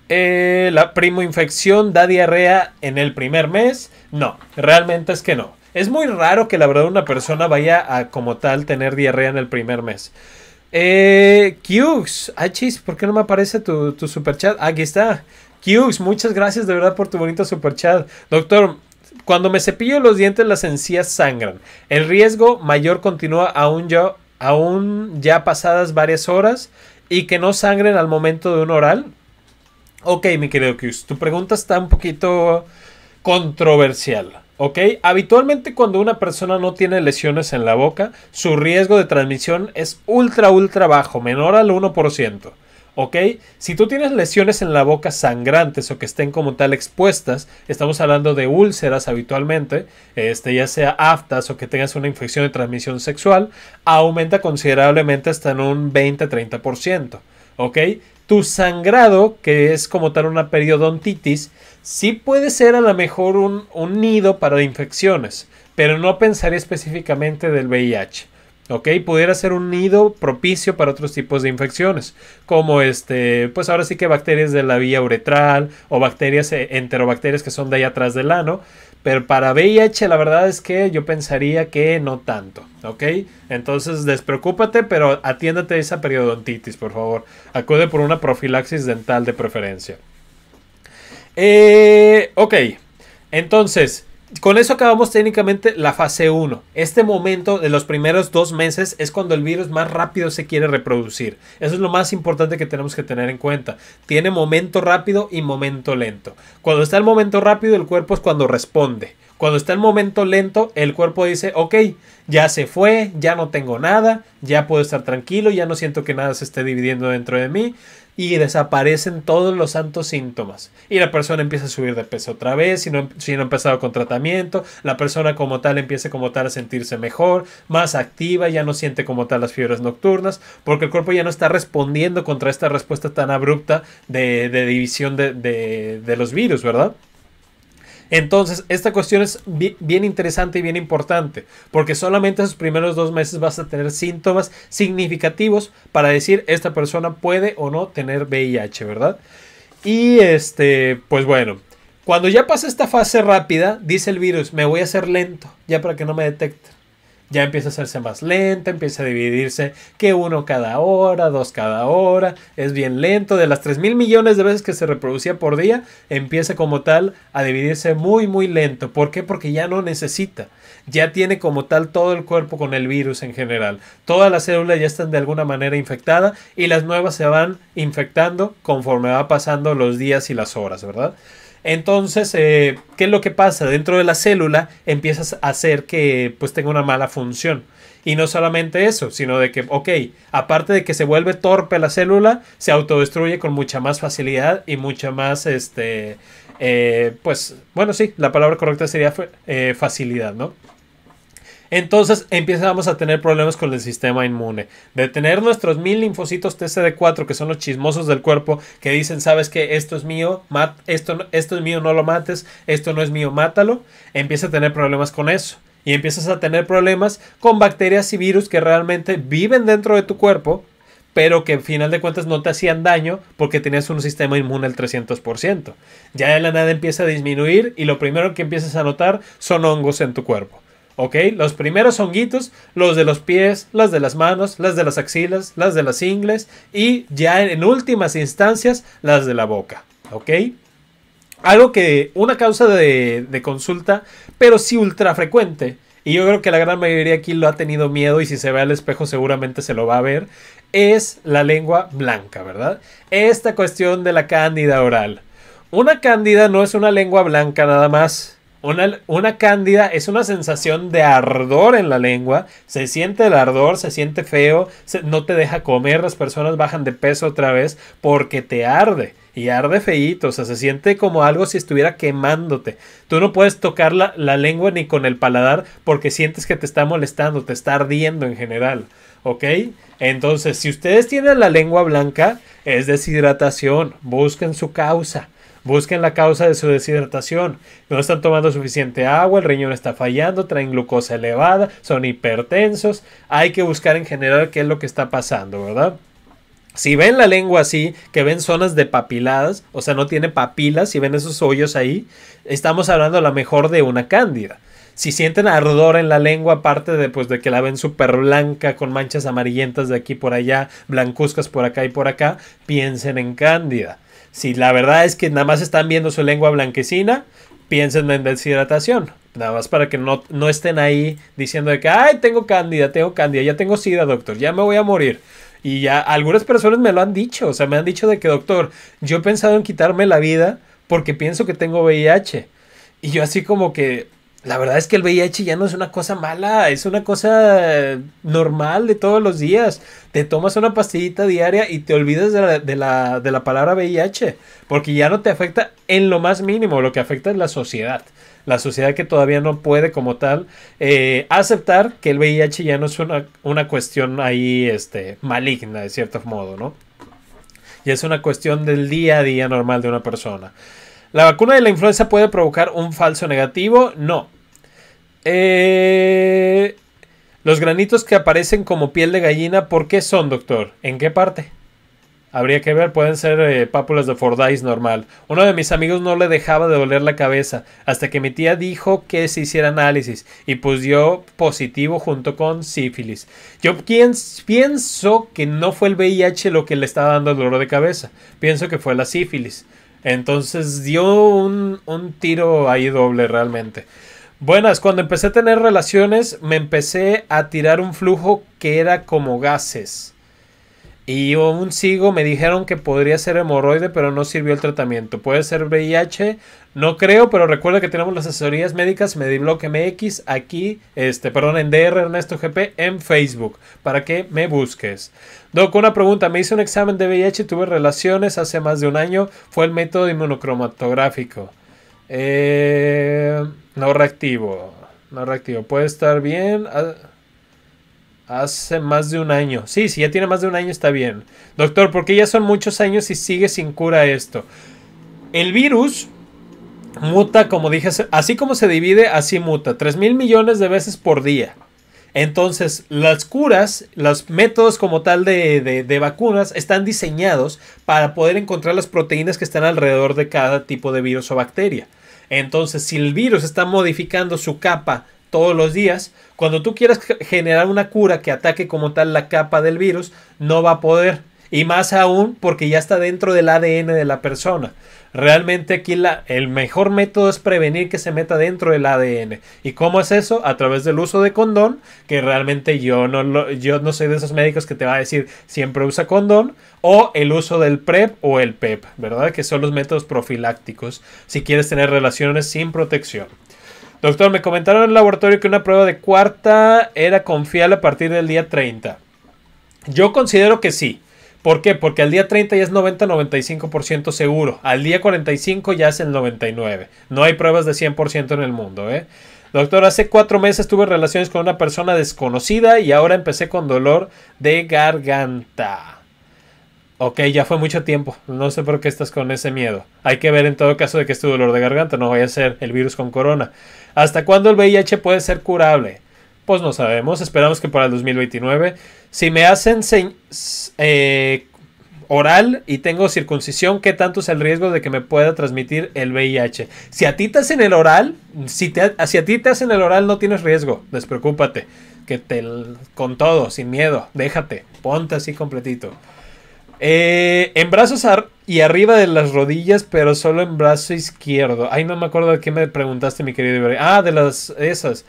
[SPEAKER 1] eh, ¿la infección da diarrea en el primer mes? No, realmente es que no. Es muy raro que la verdad una persona vaya a como tal tener diarrea en el primer mes. Eh, ah, ¿por qué no me aparece tu, tu chat? Aquí está. Hughes, muchas gracias de verdad por tu bonito super chat. Doctor, cuando me cepillo los dientes las encías sangran. El riesgo mayor continúa aún ya, aún ya pasadas varias horas y que no sangren al momento de un oral. Ok, mi querido Hughes, tu pregunta está un poquito controversial. ¿Ok? Habitualmente cuando una persona no tiene lesiones en la boca, su riesgo de transmisión es ultra, ultra bajo, menor al 1%. ¿ok? Si tú tienes lesiones en la boca sangrantes o que estén como tal expuestas, estamos hablando de úlceras habitualmente, este, ya sea aftas o que tengas una infección de transmisión sexual, aumenta considerablemente hasta en un 20-30%, ¿ok? Tu sangrado, que es como tal una periodontitis, sí puede ser a lo mejor un, nido para infecciones, pero no pensaría específicamente del VIH. ¿ok? Pudiera ser un nido propicio para otros tipos de infecciones, como este, pues ahora sí que bacterias de la vía uretral o bacterias eh, enterobacterias que son de ahí atrás del ano, pero para VIH la verdad es que yo pensaría que no tanto, ¿ok? Entonces despreocúpate, pero atiéndate a esa periodontitis, por favor. Acude por una profilaxis dental de preferencia. Eh, ok, entonces, con eso acabamos técnicamente la fase 1. Este momento de los primeros dos meses es cuando el virus más rápido se quiere reproducir. Eso es lo más importante que tenemos que tener en cuenta. Tiene momento rápido y momento lento. Cuando está el momento rápido, el cuerpo es cuando responde. Cuando está el momento lento, el cuerpo dice, ok, ya se fue, ya no tengo nada, ya puedo estar tranquilo, ya no siento que nada se esté dividiendo dentro de mí, y desaparecen todos los santos síntomas. Y la persona empieza a subir de peso otra vez, si no, si no ha empezado con tratamiento, la persona como tal empieza como tal a sentirse mejor, más activa, ya no siente como tal las fiebres nocturnas, porque el cuerpo ya no está respondiendo contra esta respuesta tan abrupta de, división de los virus, ¿verdad? Entonces, esta cuestión es bien interesante y bien importante, porque solamente esos primeros dos meses vas a tener síntomas significativos para decir esta persona puede o no tener VIH, ¿verdad? Y este, pues bueno, cuando ya pasa esta fase rápida, dice el virus, me voy a hacer lento, ya para que no me detecte ya empieza a hacerse más lenta, empieza a dividirse que uno cada hora, dos cada hora, es bien lento, de las 3 mil millones de veces que se reproducía por día, empieza como tal a dividirse muy muy lento. ¿Por qué? Porque ya no necesita, ya tiene como tal todo el cuerpo con el virus en general, todas las células ya están de alguna manera infectadas y las nuevas se van infectando conforme va pasando los días y las horas, ¿verdad? Entonces, eh, ¿qué es lo que pasa? Dentro de la célula empiezas a hacer que pues tenga una mala función. Y no solamente eso, sino de que, ok, aparte de que se vuelve torpe la célula, se autodestruye con mucha más facilidad y mucha más, este, eh, pues, bueno, sí, la palabra correcta sería eh, facilidad, ¿no? entonces empezamos a tener problemas con el sistema inmune. De tener nuestros mil linfocitos TCD4, que son los chismosos del cuerpo, que dicen, sabes que esto es mío, esto, esto es mío, no lo mates, esto no es mío, mátalo, empieza a tener problemas con eso. Y empiezas a tener problemas con bacterias y virus que realmente viven dentro de tu cuerpo, pero que al final de cuentas no te hacían daño porque tenías un sistema inmune al 300%. Ya de la nada empieza a disminuir y lo primero que empiezas a notar son hongos en tu cuerpo. ¿Ok? Los primeros honguitos, los de los pies, las de las manos, las de las axilas, las de las ingles y ya en últimas instancias las de la boca. ¿Ok? Algo que, una causa de, de consulta, pero sí ultra frecuente. Y yo creo que la gran mayoría aquí lo ha tenido miedo y si se ve al espejo seguramente se lo va a ver. Es la lengua blanca, ¿verdad? Esta cuestión de la cándida oral. Una cándida no es una lengua blanca nada más una, cándida es una sensación de ardor en la lengua. Se siente el ardor, se siente feo, no te deja comer, las personas bajan de peso otra vez porque te arde. Y arde feíto, o sea, se siente como algo si estuviera quemándote. Tú no puedes tocar la, la lengua ni con el paladar porque sientes que te está molestando, te está ardiendo en general. ¿ok? Entonces, si ustedes tienen la lengua blanca, es deshidratación, busquen su causa. Busquen la causa de su deshidratación. No están tomando suficiente agua, el riñón está fallando, traen glucosa elevada, son hipertensos. Hay que buscar en general qué es lo que está pasando, ¿verdad? Si ven la lengua así, que ven zonas de papiladas, o sea, no tiene papilas, si ven esos hoyos ahí, estamos hablando a lo mejor de una cándida. Si sienten ardor en la lengua, aparte de, pues, de que la ven súper blanca, con manchas amarillentas de aquí por allá, blancuzcas por acá y por acá, piensen en cándida. Si la verdad es que nada más están viendo su lengua blanquecina, piensen en deshidratación. Nada más para que no, no estén ahí diciendo que, ay, tengo candida, tengo candida, ya tengo sida, doctor, ya me voy a morir. Y ya algunas personas me lo han dicho, o sea, me han dicho de que, doctor, yo he pensado en quitarme la vida porque pienso que tengo VIH. Y yo así como que, la verdad es que el VIH ya no es una cosa mala, es una cosa eh, normal de todos los días. Te tomas una pastillita diaria y te olvidas de la, palabra VIH, porque ya no te afecta en lo más mínimo, lo que afecta es la sociedad. La sociedad que todavía no puede como tal eh, aceptar que el VIH ya no es una, una cuestión ahí este, maligna, de cierto modo, ¿no? Y es una cuestión del día a día normal de una persona. ¿La vacuna de la influenza puede provocar un falso negativo? No. Eh, los granitos que aparecen como piel de gallina, ¿por qué son, doctor? ¿En qué parte? Habría que ver, pueden ser eh, pápulas de Fordyce normal. Uno de mis amigos no le dejaba de doler la cabeza, hasta que mi tía dijo que se hiciera análisis y pues dio positivo junto con sífilis. Yo pienso que no fue el VIH lo que le estaba dando el dolor de cabeza, pienso que fue la sífilis. Entonces dio un tiro ahí doble realmente. Buenas, cuando empecé a tener relaciones me empecé a tirar un flujo que era como gases. Y un sigo me dijeron que podría ser hemorroide, pero no sirvió el tratamiento. Puede ser VIH, no creo, pero recuerda que tenemos las asesorías médicas Mediblock MX aquí, este, perdón, en DR Ernesto GP en Facebook, para que me busques. Doc, una pregunta, me hice un examen de VIH, tuve relaciones hace más de un año, fue el método inmunocromatográfico. Eh, no reactivo. No reactivo. Puede estar bien. Hace más de un año. Sí, si ya tiene más de un año está bien. Doctor, porque ya son muchos años y sigue sin cura esto? El virus muta, como dije, así como se divide, así muta. 3 mil millones de veces por día. Entonces, las curas, los métodos como tal de, vacunas están diseñados para poder encontrar las proteínas que están alrededor de cada tipo de virus o bacteria. Entonces, si el virus está modificando su capa todos los días, cuando tú quieras generar una cura que ataque como tal la capa del virus, no va a poder y más aún porque ya está dentro del ADN de la persona. Realmente aquí la, el mejor método es prevenir que se meta dentro del ADN. ¿Y cómo es eso? A través del uso de condón, que realmente yo no, yo no soy de esos médicos que te va a decir siempre usa condón, o el uso del PrEP e o el PEP, e ¿verdad? Que son los métodos profilácticos si quieres tener relaciones sin protección. Doctor, me comentaron en el laboratorio que una prueba de cuarta era confiable a partir del día 30. Yo considero que sí. ¿Por qué? Porque al día 30 ya es 90-95% seguro. Al día 45 ya es el 99%. No hay pruebas de 100% en el mundo, ¿eh? Doctor, hace cuatro meses tuve relaciones con una persona desconocida y ahora empecé con dolor de garganta. Ok, ya fue mucho tiempo. No sé por qué estás con ese miedo. Hay que ver en todo caso de que es tu dolor de garganta, no vaya a ser el virus con corona. ¿Hasta cuándo el VIH puede ser curable? Pues no sabemos, esperamos que para el 2029. Si me hacen eh, oral y tengo circuncisión, ¿qué tanto es el riesgo de que me pueda transmitir el VIH? Si a ti te hacen el oral, si, te, a ti te hacen el oral no tienes riesgo, despreocúpate. Que te, con todo, sin miedo, déjate, ponte así completito. Eh, en brazos y arriba de las rodillas, pero solo en brazo izquierdo. Ay, no me acuerdo de qué me preguntaste, mi querido Iberia. Ah, de las esas.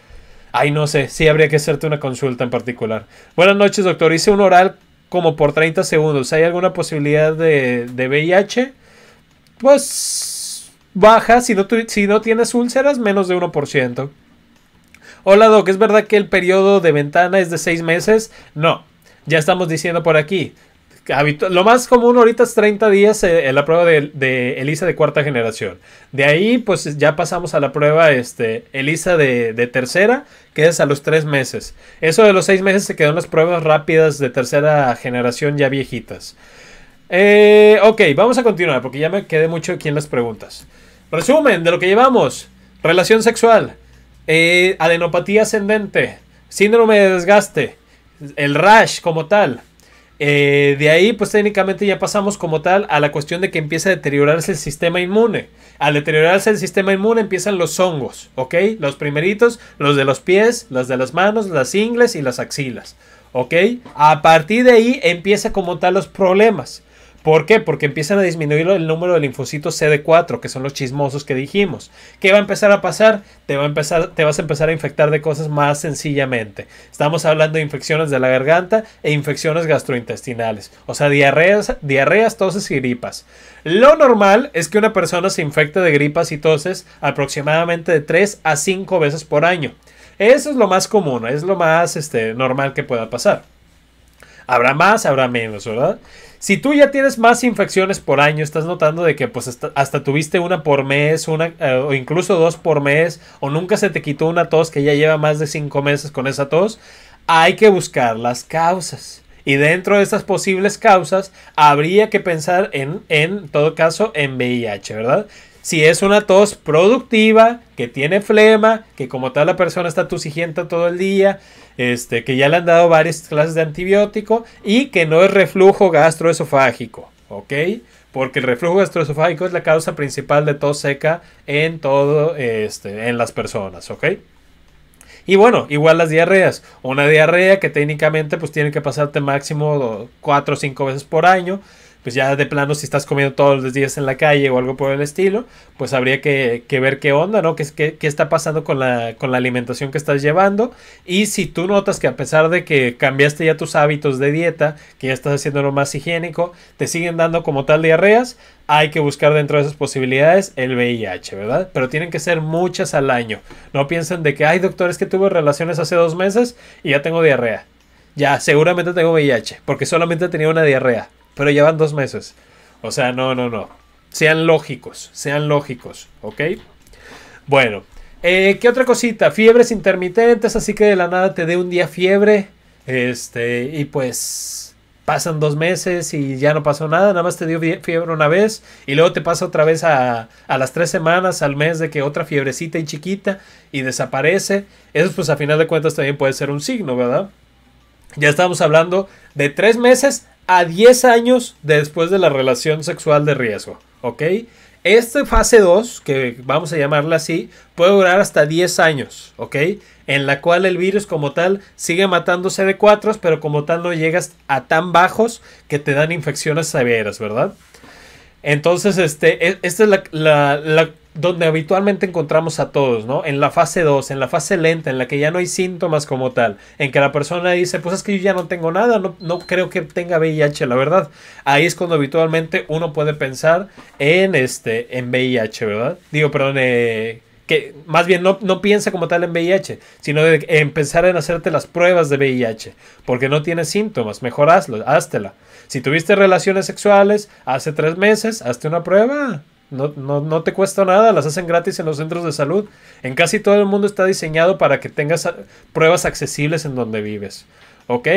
[SPEAKER 1] Ay, no sé, sí habría que hacerte una consulta en particular. Buenas noches, doctor. Hice un oral como por 30 segundos. ¿Hay alguna posibilidad de, VIH? Pues baja, si no, si no tienes úlceras, menos de 1%. Hola, Doc, ¿es verdad que el periodo de ventana es de 6 meses? No, ya estamos diciendo por aquí lo más común ahorita es 30 días eh, en la prueba de, ELISA de cuarta generación. De ahí, pues ya pasamos a la prueba este, ELISA de, tercera, que es a los 3 meses. Eso de los 6 meses se quedan las pruebas rápidas de tercera generación ya viejitas. Eh, ok, vamos a continuar porque ya me quedé mucho aquí en las preguntas. Resumen de lo que llevamos. Relación sexual. Eh, adenopatía ascendente. Síndrome de desgaste. El rash como tal eh, de ahí, pues técnicamente ya pasamos como tal a la cuestión de que empieza a deteriorarse el sistema inmune. Al deteriorarse el sistema inmune empiezan los hongos, ¿ok? Los primeritos, los de los pies, los de las manos, las ingles y las axilas, ¿ok? A partir de ahí empieza como tal los problemas. ¿Por qué? Porque empiezan a disminuir el número de linfocitos CD4, que son los chismosos que dijimos. ¿Qué va a empezar a pasar? Te, va a empezar, te vas a empezar a infectar de cosas más sencillamente. Estamos hablando de infecciones de la garganta e infecciones gastrointestinales, o sea, diarreas, diarreas toses y gripas. Lo normal es que una persona se infecte de gripas y toses aproximadamente de 3 a 5 veces por año. Eso es lo más común, es lo más este, normal que pueda pasar. Habrá más, habrá menos, ¿verdad? si tú ya tienes más infecciones por año, estás notando de que pues hasta, tuviste una por mes, una eh, o incluso dos por mes, o nunca se te quitó una tos que ya lleva más de cinco meses con esa tos, hay que buscar las causas. Y dentro de esas posibles causas, habría que pensar en, en todo caso, en VIH, ¿verdad? Si es una tos productiva, que tiene flema, que como tal la persona está tusigienta todo el día, este, que ya le han dado varias clases de antibiótico y que no es reflujo gastroesofágico, ¿ok? Porque el reflujo gastroesofágico es la causa principal de tos seca en todo, este, en las personas, ¿ok? Y bueno, igual las diarreas. Una diarrea que técnicamente pues tiene que pasarte máximo 4 o 5 veces por año pues ya de plano si estás comiendo todos los días en la calle o algo por el estilo, pues habría que, ver qué onda, ¿no? ¿Qué, qué está pasando con la, alimentación que estás llevando? Y si tú notas que a pesar de que cambiaste ya tus hábitos de dieta, que ya estás haciendo lo más higiénico, te siguen dando como tal diarreas, hay que buscar dentro de esas posibilidades el VIH, ¿verdad? Pero tienen que ser muchas al año. No piensen de que, hay doctores que tuve relaciones hace dos meses y ya tengo diarrea. Ya, seguramente tengo VIH, porque solamente tenía una diarrea. Pero llevan dos meses. O sea, no, no, no. Sean lógicos, sean lógicos, ¿ok? Bueno, eh, ¿qué otra cosita? Fiebres intermitentes, así que de la nada te dé un día fiebre. Este, y pues pasan dos meses y ya no pasó nada, nada más te dio fiebre una vez y luego te pasa otra vez a, a las tres semanas, al mes de que otra fiebrecita y chiquita y desaparece. Eso pues a final de cuentas también puede ser un signo, ¿verdad? Ya estamos hablando de tres meses a 10 años después de la relación sexual de riesgo, ¿ok? Esta fase 2, que vamos a llamarla así, puede durar hasta 10 años, ¿ok? En la cual el virus como tal sigue matando CD4, pero como tal no llegas a tan bajos que te dan infecciones severas, ¿verdad? Entonces, este, e, esta es la donde habitualmente encontramos a todos, ¿no? En la fase 2, en la fase lenta, en la que ya no hay síntomas como tal, en que la persona dice, pues es que yo ya no tengo nada, no, creo que tenga VIH, la verdad. Ahí es cuando habitualmente uno puede pensar en este, en VIH, ¿verdad? Digo, perdón, eh, que más bien no, no, piensa como tal en VIH, sino de, en pensar en hacerte las pruebas de VIH, porque no tienes síntomas, mejor hazlo, háztela. Si tuviste relaciones sexuales hace tres meses, hazte una prueba. No, te cuesta nada, las hacen gratis en los centros de salud. En casi todo el mundo está diseñado para que tengas pruebas accesibles en donde vives. ¿Ok?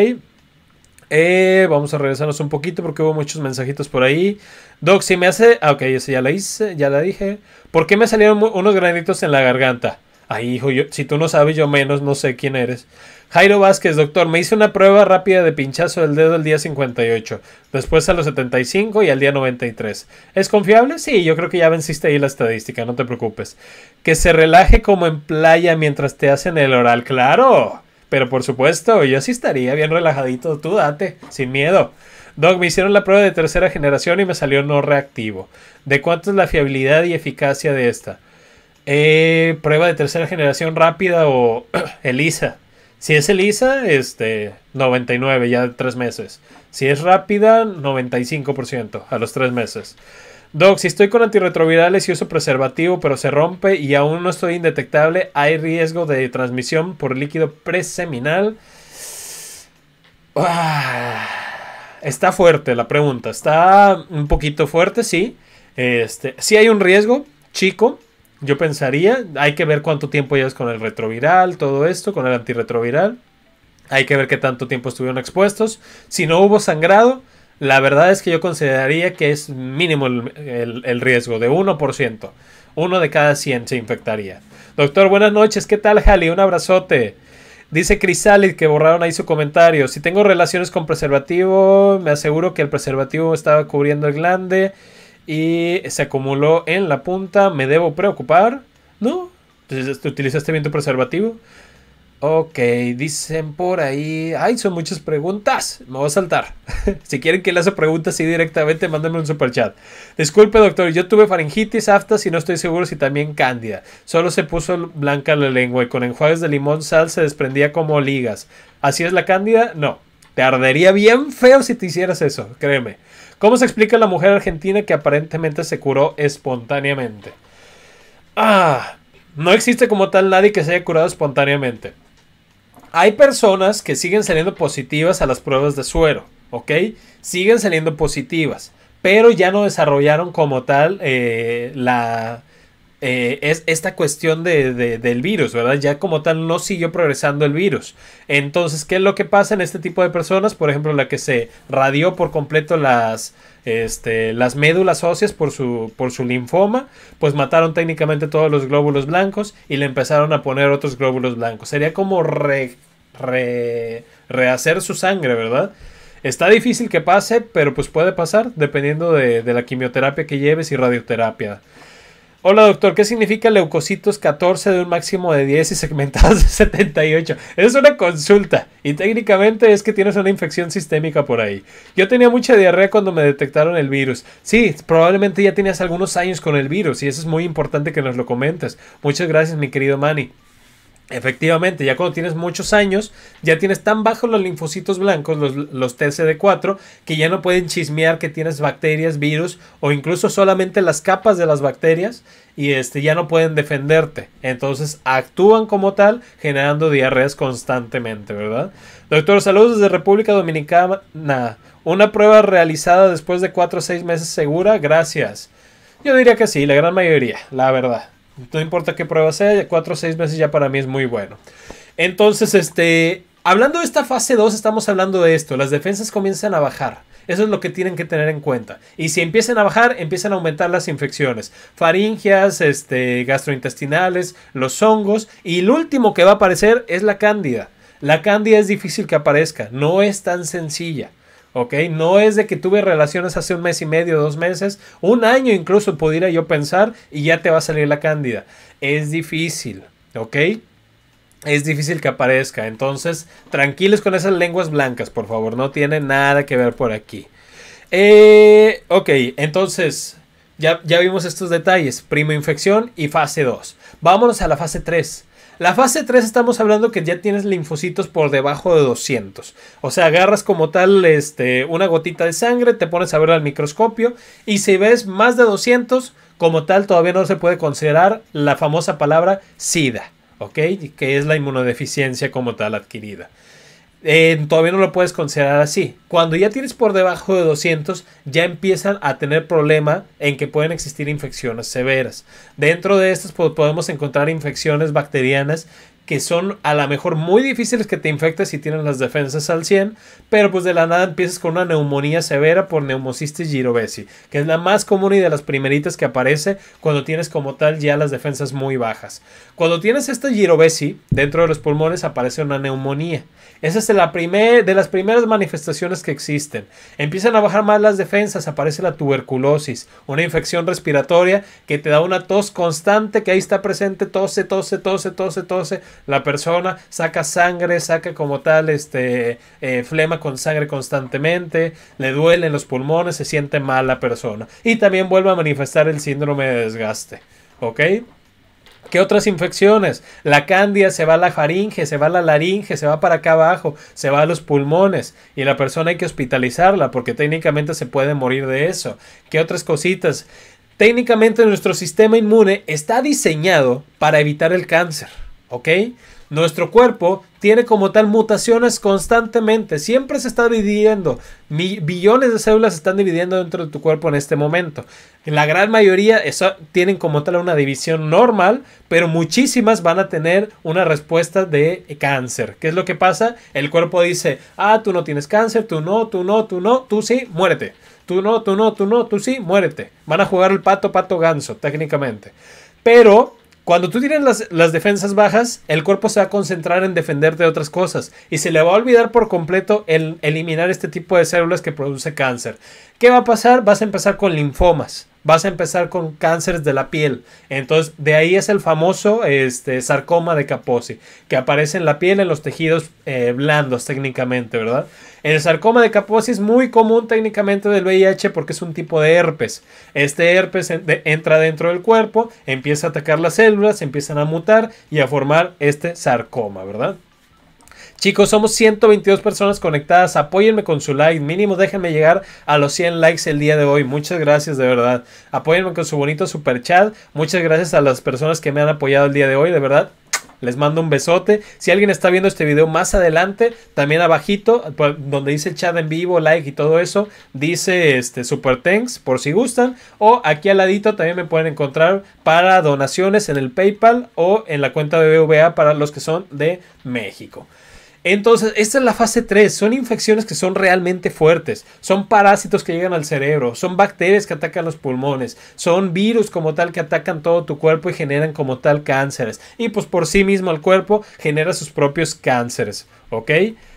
[SPEAKER 1] Eh, vamos a regresarnos un poquito porque hubo muchos mensajitos por ahí. Doc, si me hace... Ah, ok, ya la hice, ya la dije. ¿Por qué me salieron unos granitos en la garganta? Ay, hijo, yo, si tú no sabes, yo menos, no sé quién eres. Jairo Vázquez, doctor, me hice una prueba rápida de pinchazo del dedo el día 58, después a los 75 y al día 93. ¿Es confiable? Sí, yo creo que ya venciste ahí la estadística, no te preocupes. Que se relaje como en playa mientras te hacen el oral, claro. Pero por supuesto, yo sí estaría bien relajadito, tú date, sin miedo. Doc, me hicieron la prueba de tercera generación y me salió no reactivo. ¿De cuánto es la fiabilidad y eficacia de esta? Eh, prueba de tercera generación rápida o ELISA. Si es ELISA, este, 99 ya tres meses. Si es rápida, 95% a los tres meses. Doc, si estoy con antirretrovirales y uso preservativo, pero se rompe y aún no estoy indetectable, ¿hay riesgo de transmisión por líquido preseminal? Ah, está fuerte la pregunta. Está un poquito fuerte, sí. Este, sí hay un riesgo, chico, yo pensaría, hay que ver cuánto tiempo llevas con el retroviral, todo esto, con el antirretroviral. Hay que ver qué tanto tiempo estuvieron expuestos. Si no hubo sangrado, la verdad es que yo consideraría que es mínimo el, riesgo, de 1%. Uno de cada 100 se infectaría. Doctor, buenas noches. ¿Qué tal, Jali? Un abrazote. Dice Crisalid que borraron ahí su comentario. Si tengo relaciones con preservativo, me aseguro que el preservativo estaba cubriendo el glande y se acumuló en la punta. ¿Me debo preocupar? ¿No? Entonces, este, utilizaste bien preservativo? Ok, dicen por ahí. Ay, son muchas preguntas. Me voy a saltar. si quieren que le haga preguntas así directamente, mándenme un super chat. Disculpe, doctor, yo tuve faringitis aftas y no estoy seguro si también cándida. Solo se puso blanca la lengua y con enjuagues de limón sal se desprendía como ligas. ¿Así es la cándida? No. Te ardería bien feo si te hicieras eso, créeme. ¿Cómo se explica la mujer argentina que aparentemente se curó espontáneamente? Ah, no existe como tal nadie que se haya curado espontáneamente. Hay personas que siguen saliendo positivas a las pruebas de suero, ¿ok? Siguen saliendo positivas, pero ya no desarrollaron como tal eh, la, eh, es esta cuestión del virus, ¿verdad? Ya como tal no siguió progresando el virus. Entonces, ¿qué es lo que pasa en este tipo de personas? Por ejemplo, la que se radió por completo las, este, las médulas óseas por su, linfoma, pues mataron técnicamente todos los glóbulos blancos y le empezaron a poner otros glóbulos blancos. Sería como rehacer su sangre, ¿verdad? Está difícil que pase, pero pues puede pasar dependiendo de la quimioterapia que lleves y radioterapia. Hola doctor, ¿qué significa leucocitos 14 de un máximo de 10 y segmentados de 78? Es una consulta y técnicamente es que tienes una infección sistémica por ahí. Yo tenía mucha diarrea cuando me detectaron el virus. Sí, probablemente ya tenías algunos años con el virus y eso es muy importante que nos lo comentes. Muchas gracias mi querido Manny. Efectivamente, ya cuando tienes muchos años, ya tienes tan bajos los linfocitos blancos, los, los, TCD4, que ya no pueden chismear que tienes bacterias, virus o incluso solamente las capas de las bacterias y este, ya no pueden defenderte. Entonces actúan como tal, generando diarreas constantemente, ¿verdad? Doctor, saludos desde República Dominicana. Una prueba realizada después de 4 o 6 meses segura, gracias. Yo diría que sí, la gran mayoría, la verdad. No importa qué prueba sea, 4 o 6 meses ya para mí es muy bueno. Entonces, este, hablando de esta fase 2, estamos hablando de esto. Las defensas comienzan a bajar. Eso es lo que tienen que tener en cuenta. Y si empiezan a bajar, empiezan a aumentar las infecciones. Faringias, este, gastrointestinales, los hongos. Y el último que va a aparecer es la cándida. La cándida es difícil que aparezca, no es tan sencilla. ¿ok? No es de que tuve relaciones hace un mes y medio, dos meses, un año incluso pudiera yo pensar y ya te va a salir la cándida. Es difícil, ¿ok? Es difícil que aparezca, entonces tranquilos con esas lenguas blancas, por favor, no tiene nada que ver por aquí. Eh, ok, entonces ya, ya vimos estos detalles, prima infección y fase 2. Vámonos a la fase 3. La fase 3 estamos hablando que ya tienes linfocitos por debajo de 200. O sea, agarras como tal este, una gotita de sangre, te pones a ver al microscopio y si ves más de 200, como tal todavía no se puede considerar la famosa palabra SIDA, Que es la inmunodeficiencia como tal adquirida todavía no lo puedes considerar así. Cuando ya tienes por debajo de 200, ya empiezan a tener problema en que pueden existir infecciones severas. Dentro de estas pues, podemos encontrar infecciones bacterianas que son a lo mejor muy difíciles que te infectes si tienes las defensas al 100, pero pues de la nada empiezas con una neumonía severa por neumocistis girovesi, que es la más común y de las primeritas que aparece cuando tienes como tal ya las defensas muy bajas. Cuando tienes esta girovesi, dentro de los pulmones aparece una neumonía. Esa es la de las primeras manifestaciones que existen. Empiezan a bajar más las defensas, aparece la tuberculosis, una infección respiratoria que te da una tos constante que ahí está presente, tose, tose, tose, tose, tose. La persona saca sangre, saca como tal este eh, flema con sangre constantemente, le duelen los pulmones, se siente mal la persona. Y también vuelve a manifestar el síndrome de desgaste. ¿Ok? ¿Qué otras infecciones? La candia se va a la faringe, se va a la laringe, se va para acá abajo, se va a los pulmones y la persona hay que hospitalizarla porque técnicamente se puede morir de eso. ¿Qué otras cositas? Técnicamente nuestro sistema inmune está diseñado para evitar el cáncer, ¿ok? Nuestro cuerpo tiene como tal mutaciones constantemente, siempre se está dividiendo, billones de células se están dividiendo dentro de tu cuerpo en este momento. La gran mayoría eso, tienen como tal una división normal, pero muchísimas van a tener una respuesta de cáncer. ¿Qué es lo que pasa? El cuerpo dice, ah, tú no tienes cáncer, tú no, tú no, tú no, tú sí, muérete. Tú no, tú no, tú no, tú sí, muérete. Van a jugar el pato, pato, ganso, técnicamente. Pero cuando tú tienes las, defensas bajas, el cuerpo se va a concentrar en defenderte de otras cosas y se le va a olvidar por completo el eliminar este tipo de células que produce cáncer. ¿Qué va a pasar? Vas a empezar con linfomas, vas a empezar con cánceres de la piel. Entonces, de ahí es el famoso este, sarcoma de Kaposi, que aparece en la piel, en los tejidos eh, blandos técnicamente, ¿verdad? El sarcoma de Kaposi es muy común técnicamente del VIH porque es un tipo de herpes. Este herpes entra dentro del cuerpo, empieza a atacar las células, empiezan a mutar y a formar este sarcoma, ¿verdad? Chicos, somos 122 personas conectadas. Apóyenme con su like. Mínimo, déjenme llegar a los 100 likes el día de hoy. Muchas gracias, de verdad. Apóyenme con su bonito super chat. Muchas gracias a las personas que me han apoyado el día de hoy, de verdad. Les mando un besote. Si alguien está viendo este video más adelante, también abajito, donde dice chat en vivo, like y todo eso, dice este super thanks por si gustan. O aquí al ladito también me pueden encontrar para donaciones en el PayPal o en la cuenta de BVA para los que son de México. Entonces, esta es la fase 3. Son infecciones que son realmente fuertes. Son parásitos que llegan al cerebro. Son bacterias que atacan los pulmones. Son virus como tal que atacan todo tu cuerpo y generan como tal cánceres. Y pues por sí mismo el cuerpo genera sus propios cánceres. ¿Ok?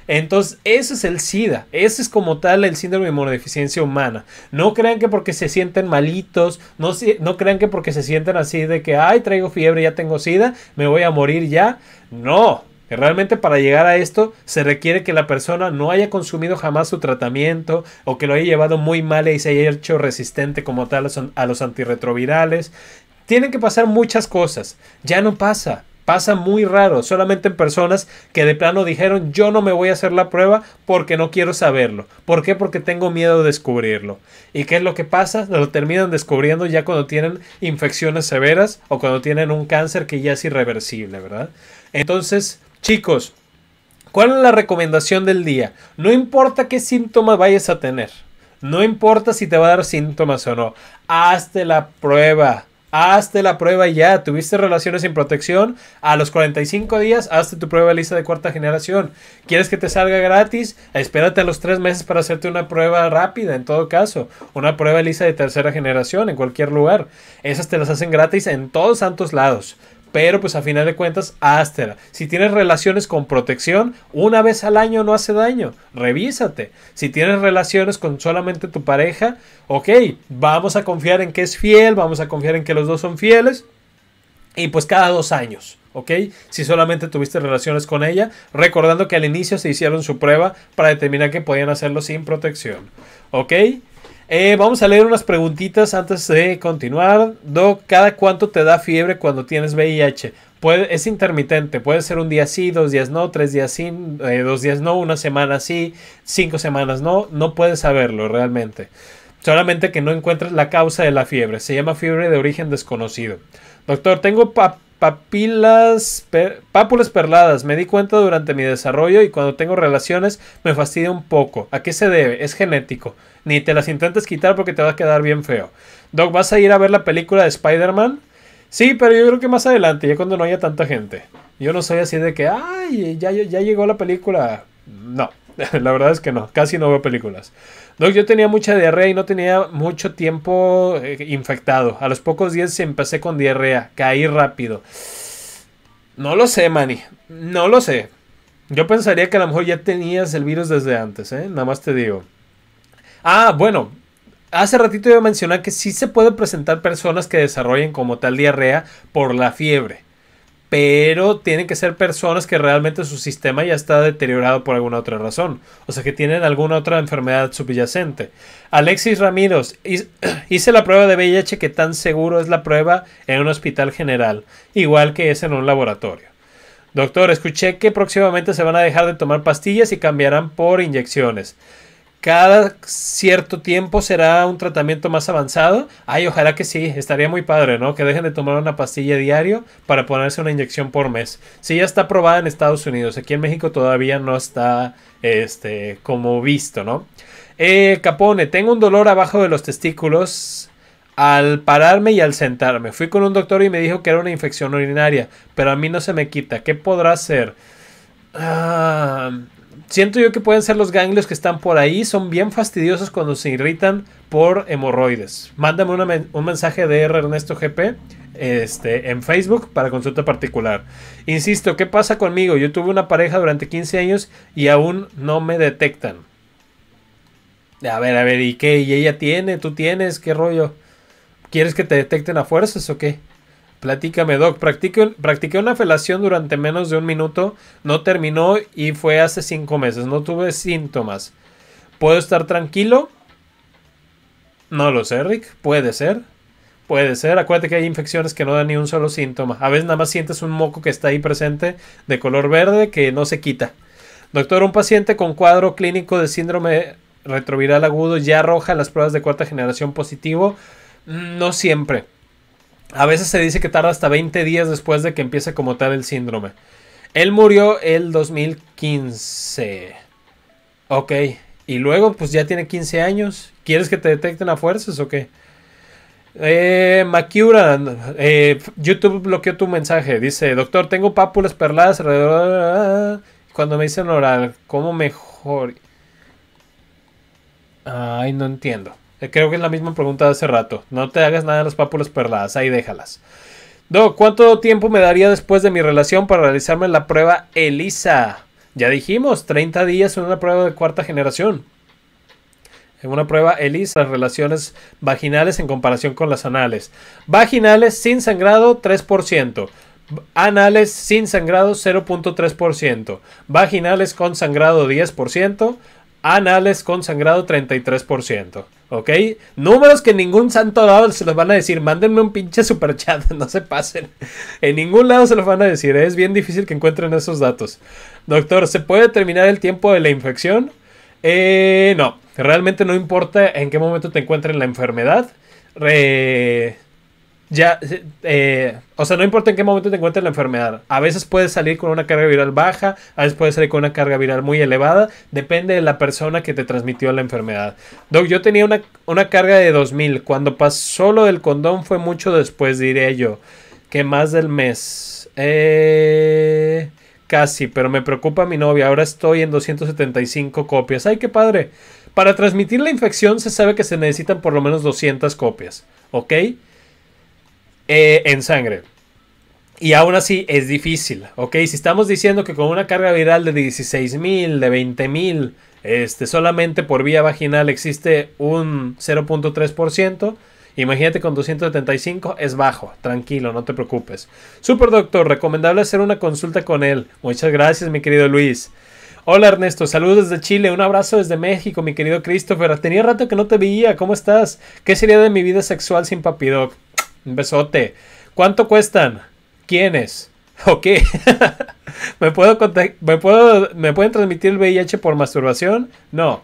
[SPEAKER 1] Entonces, ese es el SIDA. Ese es como tal el síndrome de inmunodeficiencia humana. No crean que porque se sienten malitos, no, no crean que porque se sienten así de que, ay, traigo fiebre, ya tengo SIDA, me voy a morir ya. No, realmente para llegar a esto se requiere que la persona no haya consumido jamás su tratamiento o que lo haya llevado muy mal y se haya hecho resistente como tal a los antirretrovirales. Tienen que pasar muchas cosas. Ya no pasa pasa muy raro, solamente en personas que de plano dijeron yo no me voy a hacer la prueba porque no quiero saberlo. ¿Por qué? Porque tengo miedo de descubrirlo. ¿Y qué es lo que pasa? Lo terminan descubriendo ya cuando tienen infecciones severas o cuando tienen un cáncer que ya es irreversible, ¿verdad? Entonces, Chicos, ¿cuál es la recomendación del día? No importa qué síntomas vayas a tener. No importa si te va a dar síntomas o no. Hazte la prueba. Hazte la prueba ya. ¿Tuviste relaciones sin protección? A los 45 días, hazte tu prueba lista de cuarta generación. ¿Quieres que te salga gratis? Espérate a los 3 meses para hacerte una prueba rápida, en todo caso. Una prueba lista de tercera generación, en cualquier lugar. Esas te las hacen gratis en todos santos lados. Pero pues a final de cuentas, ástera. Si tienes relaciones con protección, una vez al año no hace daño. Revísate. Si tienes relaciones con solamente tu pareja, ok, vamos a confiar en que es fiel, vamos a confiar en que los dos son fieles. Y pues cada dos años. ¿ok? Si solamente tuviste relaciones con ella, recordando que al inicio se hicieron su prueba para determinar que podían hacerlo sin protección, ¿ok? Eh, vamos a leer unas preguntitas antes de continuar. Doc, ¿cada cuánto te da fiebre cuando tienes VIH? es intermitente, puede ser un día sí, dos días no, tres días sí, eh, dos días no, una semana sí, cinco semanas no, no puedes saberlo realmente. Solamente que no encuentres la causa de la fiebre, se llama fiebre de origen desconocido. Doctor, tengo papilas, pápulas perladas. Me di cuenta durante mi desarrollo y cuando tengo relaciones me fastidia un poco. ¿A qué se debe? Es genético. Ni te las intentes quitar porque te va a quedar bien feo. Doc, ¿vas a ir a ver la película de Spider-Man? Sí, pero yo creo que más adelante, ya cuando no haya tanta gente. Yo no soy así de que, ay, ya, ya llegó la película. No. la verdad es que no, casi no veo películas. yo tenía mucha diarrea y no tenía mucho tiempo eh, infectado. A los pocos días empecé con diarrea, caí rápido. No lo sé, Manny, no lo sé. Yo pensaría que a lo mejor ya tenías el virus desde antes, ¿eh? Nada más te digo. Ah, bueno, hace ratito iba a mencionar que sí se puede presentar personas que desarrollen como tal diarrea por la fiebre pero tienen que ser personas que realmente su sistema ya está deteriorado por alguna otra razón, o sea que tienen alguna otra enfermedad subyacente. Alexis Ramírez, hice la prueba de VIH que tan seguro es la prueba en un hospital general, igual que es en un laboratorio. Doctor, escuché que próximamente se van a dejar de tomar pastillas y cambiarán por inyecciones cada cierto tiempo será un tratamiento más avanzado. Ay, ojalá que sí, estaría muy padre, ¿no? Que dejen de tomar una pastilla diario para ponerse una inyección por mes. Sí, ya está aprobada en Estados Unidos, aquí en México todavía no está este, como visto, ¿no? Eh, Capone, tengo un dolor abajo de los testículos al pararme y al sentarme. Fui con un doctor y me dijo que era una infección urinaria, pero a mí no se me quita. ¿Qué podrá hacer? Ah, Siento yo que pueden ser los ganglios que están por ahí, son bien fastidiosos cuando se irritan por hemorroides. Mándame un mensaje de R Ernesto GP este, en Facebook para consulta particular. Insisto, ¿qué pasa conmigo? Yo tuve una pareja durante 15 años y aún no me detectan. A ver, a ver, ¿y qué? ¿Y ella tiene? ¿Tú tienes? ¿Qué rollo? ¿Quieres que te detecten a fuerzas o qué? Platícame, Doc. Practiqué, una felación durante menos de un minuto, no terminó y fue hace cinco meses. No tuve síntomas. ¿Puedo estar tranquilo? No lo sé, Rick. Puede ser. Puede ser. Acuérdate que hay infecciones que no dan ni un solo síntoma. A veces nada más sientes un moco que está ahí presente de color verde que no se quita. Doctor, un paciente con cuadro clínico de síndrome retroviral agudo ya arroja las pruebas de cuarta generación positivo. Mm, no siempre. A veces se dice que tarda hasta 20 días después de que empiece como tal el síndrome. Él murió el 2015. Ok. Y luego, pues ya tiene 15 años. ¿Quieres que te detecten a fuerzas o qué? Eh, eh, YouTube bloqueó tu mensaje. Dice, doctor, tengo pápulas perladas alrededor... Cuando me dicen oral, ¿cómo mejor? Ay, no entiendo. Eh, creo que es la misma pregunta de hace rato. No te hagas nada de las pápulas perladas, ahí déjalas. Doc, ¿cuánto tiempo me daría después de mi relación para realizarme la prueba ELISA? Ya dijimos, 30 días en una prueba de cuarta generación. En una prueba ELISA, las relaciones vaginales en comparación con las anales. Vaginales sin sangrado, 3%. Anales sin sangrado 0.3%, vaginales con sangrado 10%, anales con sangrado 33%. ¿Ok? Números que en ningún santo lado se los van a decir. Mándenme un pinche super chat, no se pasen. En ningún lado se los van a decir. ¿eh? Es bien difícil que encuentren esos datos. Doctor, ¿se puede determinar el tiempo de la infección? Eh, no, realmente no importa en qué momento te encuentren la enfermedad. re ya, eh, o sea, no importa en qué momento te encuentres la enfermedad. A veces puedes salir con una carga viral baja, a veces puedes salir con una carga viral muy elevada, depende de la persona que te transmitió la enfermedad. Doc, yo tenía una, carga de 2000, cuando pasó lo del condón fue mucho después, diré yo, que más del mes. Eh, casi, pero me preocupa mi novia, ahora estoy en 275 copias. ¡Ay, qué padre! Para transmitir la infección se sabe que se necesitan por lo menos 200 copias, ¿ok? Eh, en sangre. Y aún así es difícil, ¿ok? Si estamos diciendo que con una carga viral de 16.000, de 20.000, este, solamente por vía vaginal existe un 0.3%, imagínate con 275 es bajo, tranquilo, no te preocupes. Super doctor, recomendable hacer una consulta con él. Muchas gracias, mi querido Luis. Hola Ernesto, saludos desde Chile, un abrazo desde México, mi querido Christopher. Tenía rato que no te veía, ¿cómo estás? ¿Qué sería de mi vida sexual sin papidoc? besote. ¿Cuánto cuestan? ¿Quiénes? Ok. ¿Me, puedo ¿Me, puedo ¿Me pueden transmitir el VIH por masturbación? No.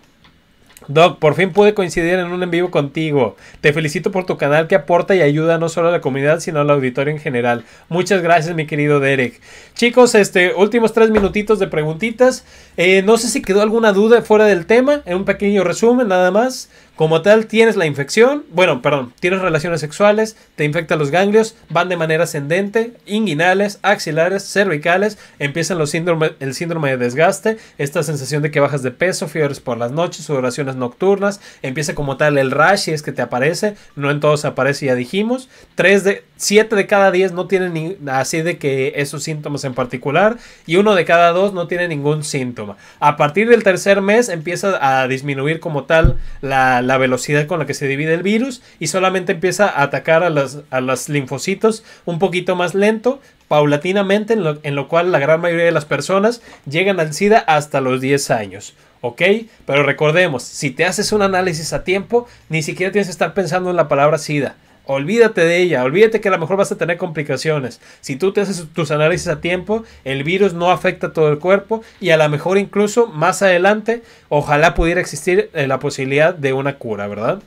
[SPEAKER 1] Doc, por fin pude coincidir en un en vivo contigo. Te felicito por tu canal que aporta y ayuda no solo a la comunidad, sino al auditorio en general. Muchas gracias, mi querido Derek. Chicos, este, últimos tres minutitos de preguntitas. Eh, no sé si quedó alguna duda fuera del tema. En un pequeño resumen, nada más. Como tal, tienes la infección, bueno, perdón, tienes relaciones sexuales, te infectan los ganglios, van de manera ascendente, inguinales, axilares, cervicales, empiezan los síndrome, el síndrome de desgaste, esta sensación de que bajas de peso, fiebres por las noches, sudoraciones nocturnas, empieza como tal el rash y es que te aparece, no en todos aparece, ya dijimos, 3 de, 7 de cada 10 no tienen así de que esos síntomas en particular y uno de cada dos no tiene ningún síntoma. A partir del tercer mes empieza a disminuir como tal la la velocidad con la que se divide el virus y solamente empieza a atacar a los, a linfocitos un poquito más lento, paulatinamente, en lo, en lo cual la gran mayoría de las personas llegan al SIDA hasta los 10 años. ¿ok? Pero recordemos, si te haces un análisis a tiempo, ni siquiera tienes que estar pensando en la palabra SIDA. Olvídate de ella, olvídate que a lo mejor vas a tener complicaciones. Si tú te haces tus análisis a tiempo, el virus no afecta a todo el cuerpo y a lo mejor incluso más adelante, ojalá pudiera existir eh, la posibilidad de una cura, ¿verdad?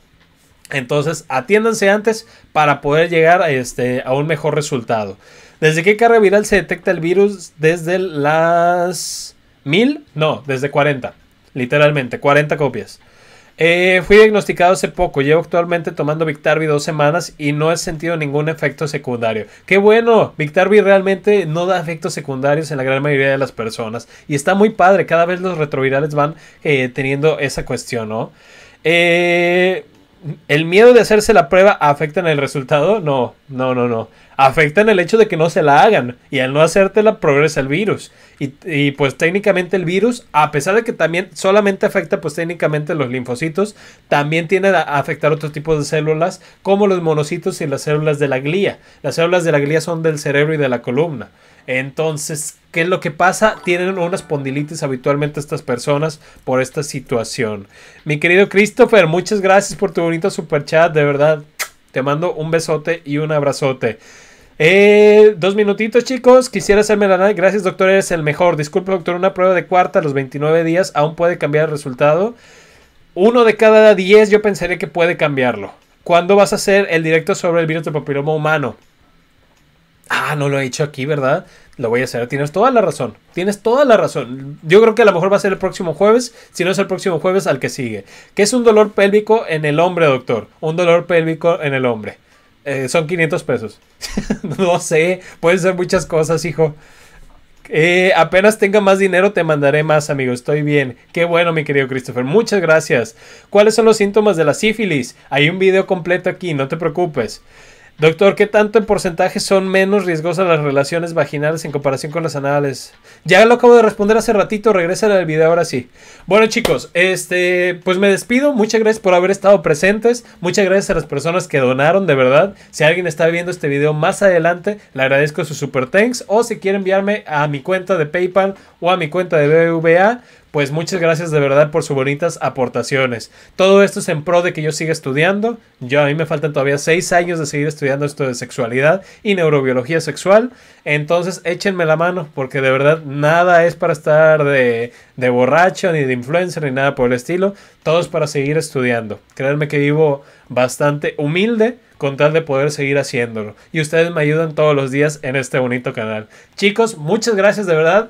[SPEAKER 1] Entonces, atiéndanse antes para poder llegar a, este, a un mejor resultado. ¿Desde qué carga viral se detecta el virus? ¿Desde las mil? No, desde 40. Literalmente, 40 copias. Eh, fui diagnosticado hace poco, llevo actualmente tomando Victarvi dos semanas y no he sentido ningún efecto secundario. ¡Qué bueno! Victarvi realmente no da efectos secundarios en la gran mayoría de las personas y está muy padre, cada vez los retrovirales van eh, teniendo esa cuestión, ¿no? Eh, el miedo de hacerse la prueba afecta en el resultado? No, no, no, no. Afecta en el hecho de que no se la hagan. Y al no hacértela, progresa el virus. Y, pues técnicamente el virus, a pesar de que también solamente afecta pues técnicamente los linfocitos, también tiene a afectar otros tipos de células como los monocitos y las células de la glía. Las células de la glía son del cerebro y de la columna. Entonces, ¿qué es lo que pasa? Tienen unas pondilites habitualmente estas personas por esta situación. Mi querido Christopher, muchas gracias por tu bonito super chat, de verdad. Te mando un besote y un abrazote. Eh, dos minutitos, chicos. Quisiera hacerme la nada. Gracias, doctor. Eres el mejor. Disculpe, doctor. Una prueba de cuarta a los 29 días. Aún puede cambiar el resultado. Uno de cada 10 yo pensaría que puede cambiarlo. ¿Cuándo vas a hacer el directo sobre el virus del papiloma humano? ah, no lo he hecho aquí, ¿verdad? Lo voy a hacer. Tienes toda la razón. Tienes toda la razón. Yo creo que a lo mejor va a ser el próximo jueves. Si no es el próximo jueves, al que sigue. ¿Qué es un dolor pélvico en el hombre, doctor? Un dolor pélvico en el hombre. Eh, son 500 pesos. no sé. Pueden ser muchas cosas, hijo. Eh, apenas tenga más dinero te mandaré más, amigo. Estoy bien. Qué bueno, mi querido Christopher. Muchas gracias. ¿Cuáles son los síntomas de la sífilis? Hay un video completo aquí, no te preocupes. Doctor, ¿qué tanto en porcentaje son menos riesgosas las relaciones vaginales en comparación con las anales? Ya lo acabo de responder hace ratito, regresa al video ahora sí. Bueno, chicos, este, pues me despido. Muchas gracias por haber estado presentes. Muchas gracias a las personas que donaron, de verdad. Si alguien está viendo este video más adelante, le agradezco su super thanks. O si quiere enviarme a mi cuenta de PayPal o a mi cuenta de BBVA pues muchas gracias de verdad por sus bonitas aportaciones. Todo esto es en pro de que yo siga estudiando. Yo a mí me faltan todavía seis años de seguir estudiando esto de sexualidad y neurobiología sexual. Entonces échenme la mano porque de verdad nada es para estar de, de borracho ni de influencer ni nada por el estilo. Todo es para seguir estudiando. Créanme que vivo bastante humilde con tal de poder seguir haciéndolo. Y ustedes me ayudan todos los días en este bonito canal. Chicos, muchas gracias de verdad.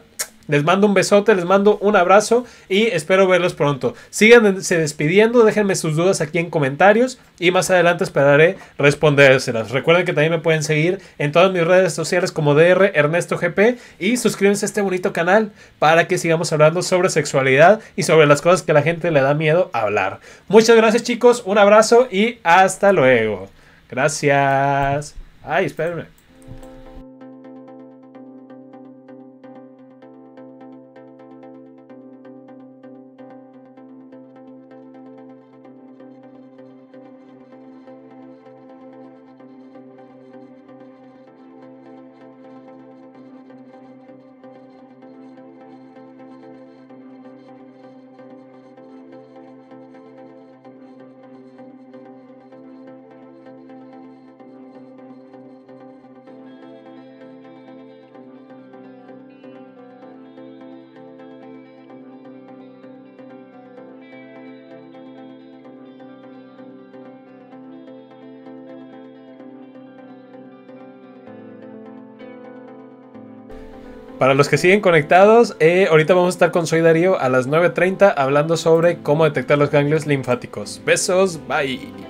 [SPEAKER 1] Les mando un besote, les mando un abrazo y espero verlos pronto. Síganse despidiendo, déjenme sus dudas aquí en comentarios y más adelante esperaré respondérselas. Recuerden que también me pueden seguir en todas mis redes sociales como DR Ernesto GP y suscríbanse a este bonito canal para que sigamos hablando sobre sexualidad y sobre las cosas que a la gente le da miedo hablar. Muchas gracias chicos, un abrazo y hasta luego. Gracias. Ay, espérenme. Para los que siguen conectados, eh, ahorita vamos a estar con Soy Darío a las 9.30 hablando sobre cómo detectar los ganglios linfáticos. Besos, bye.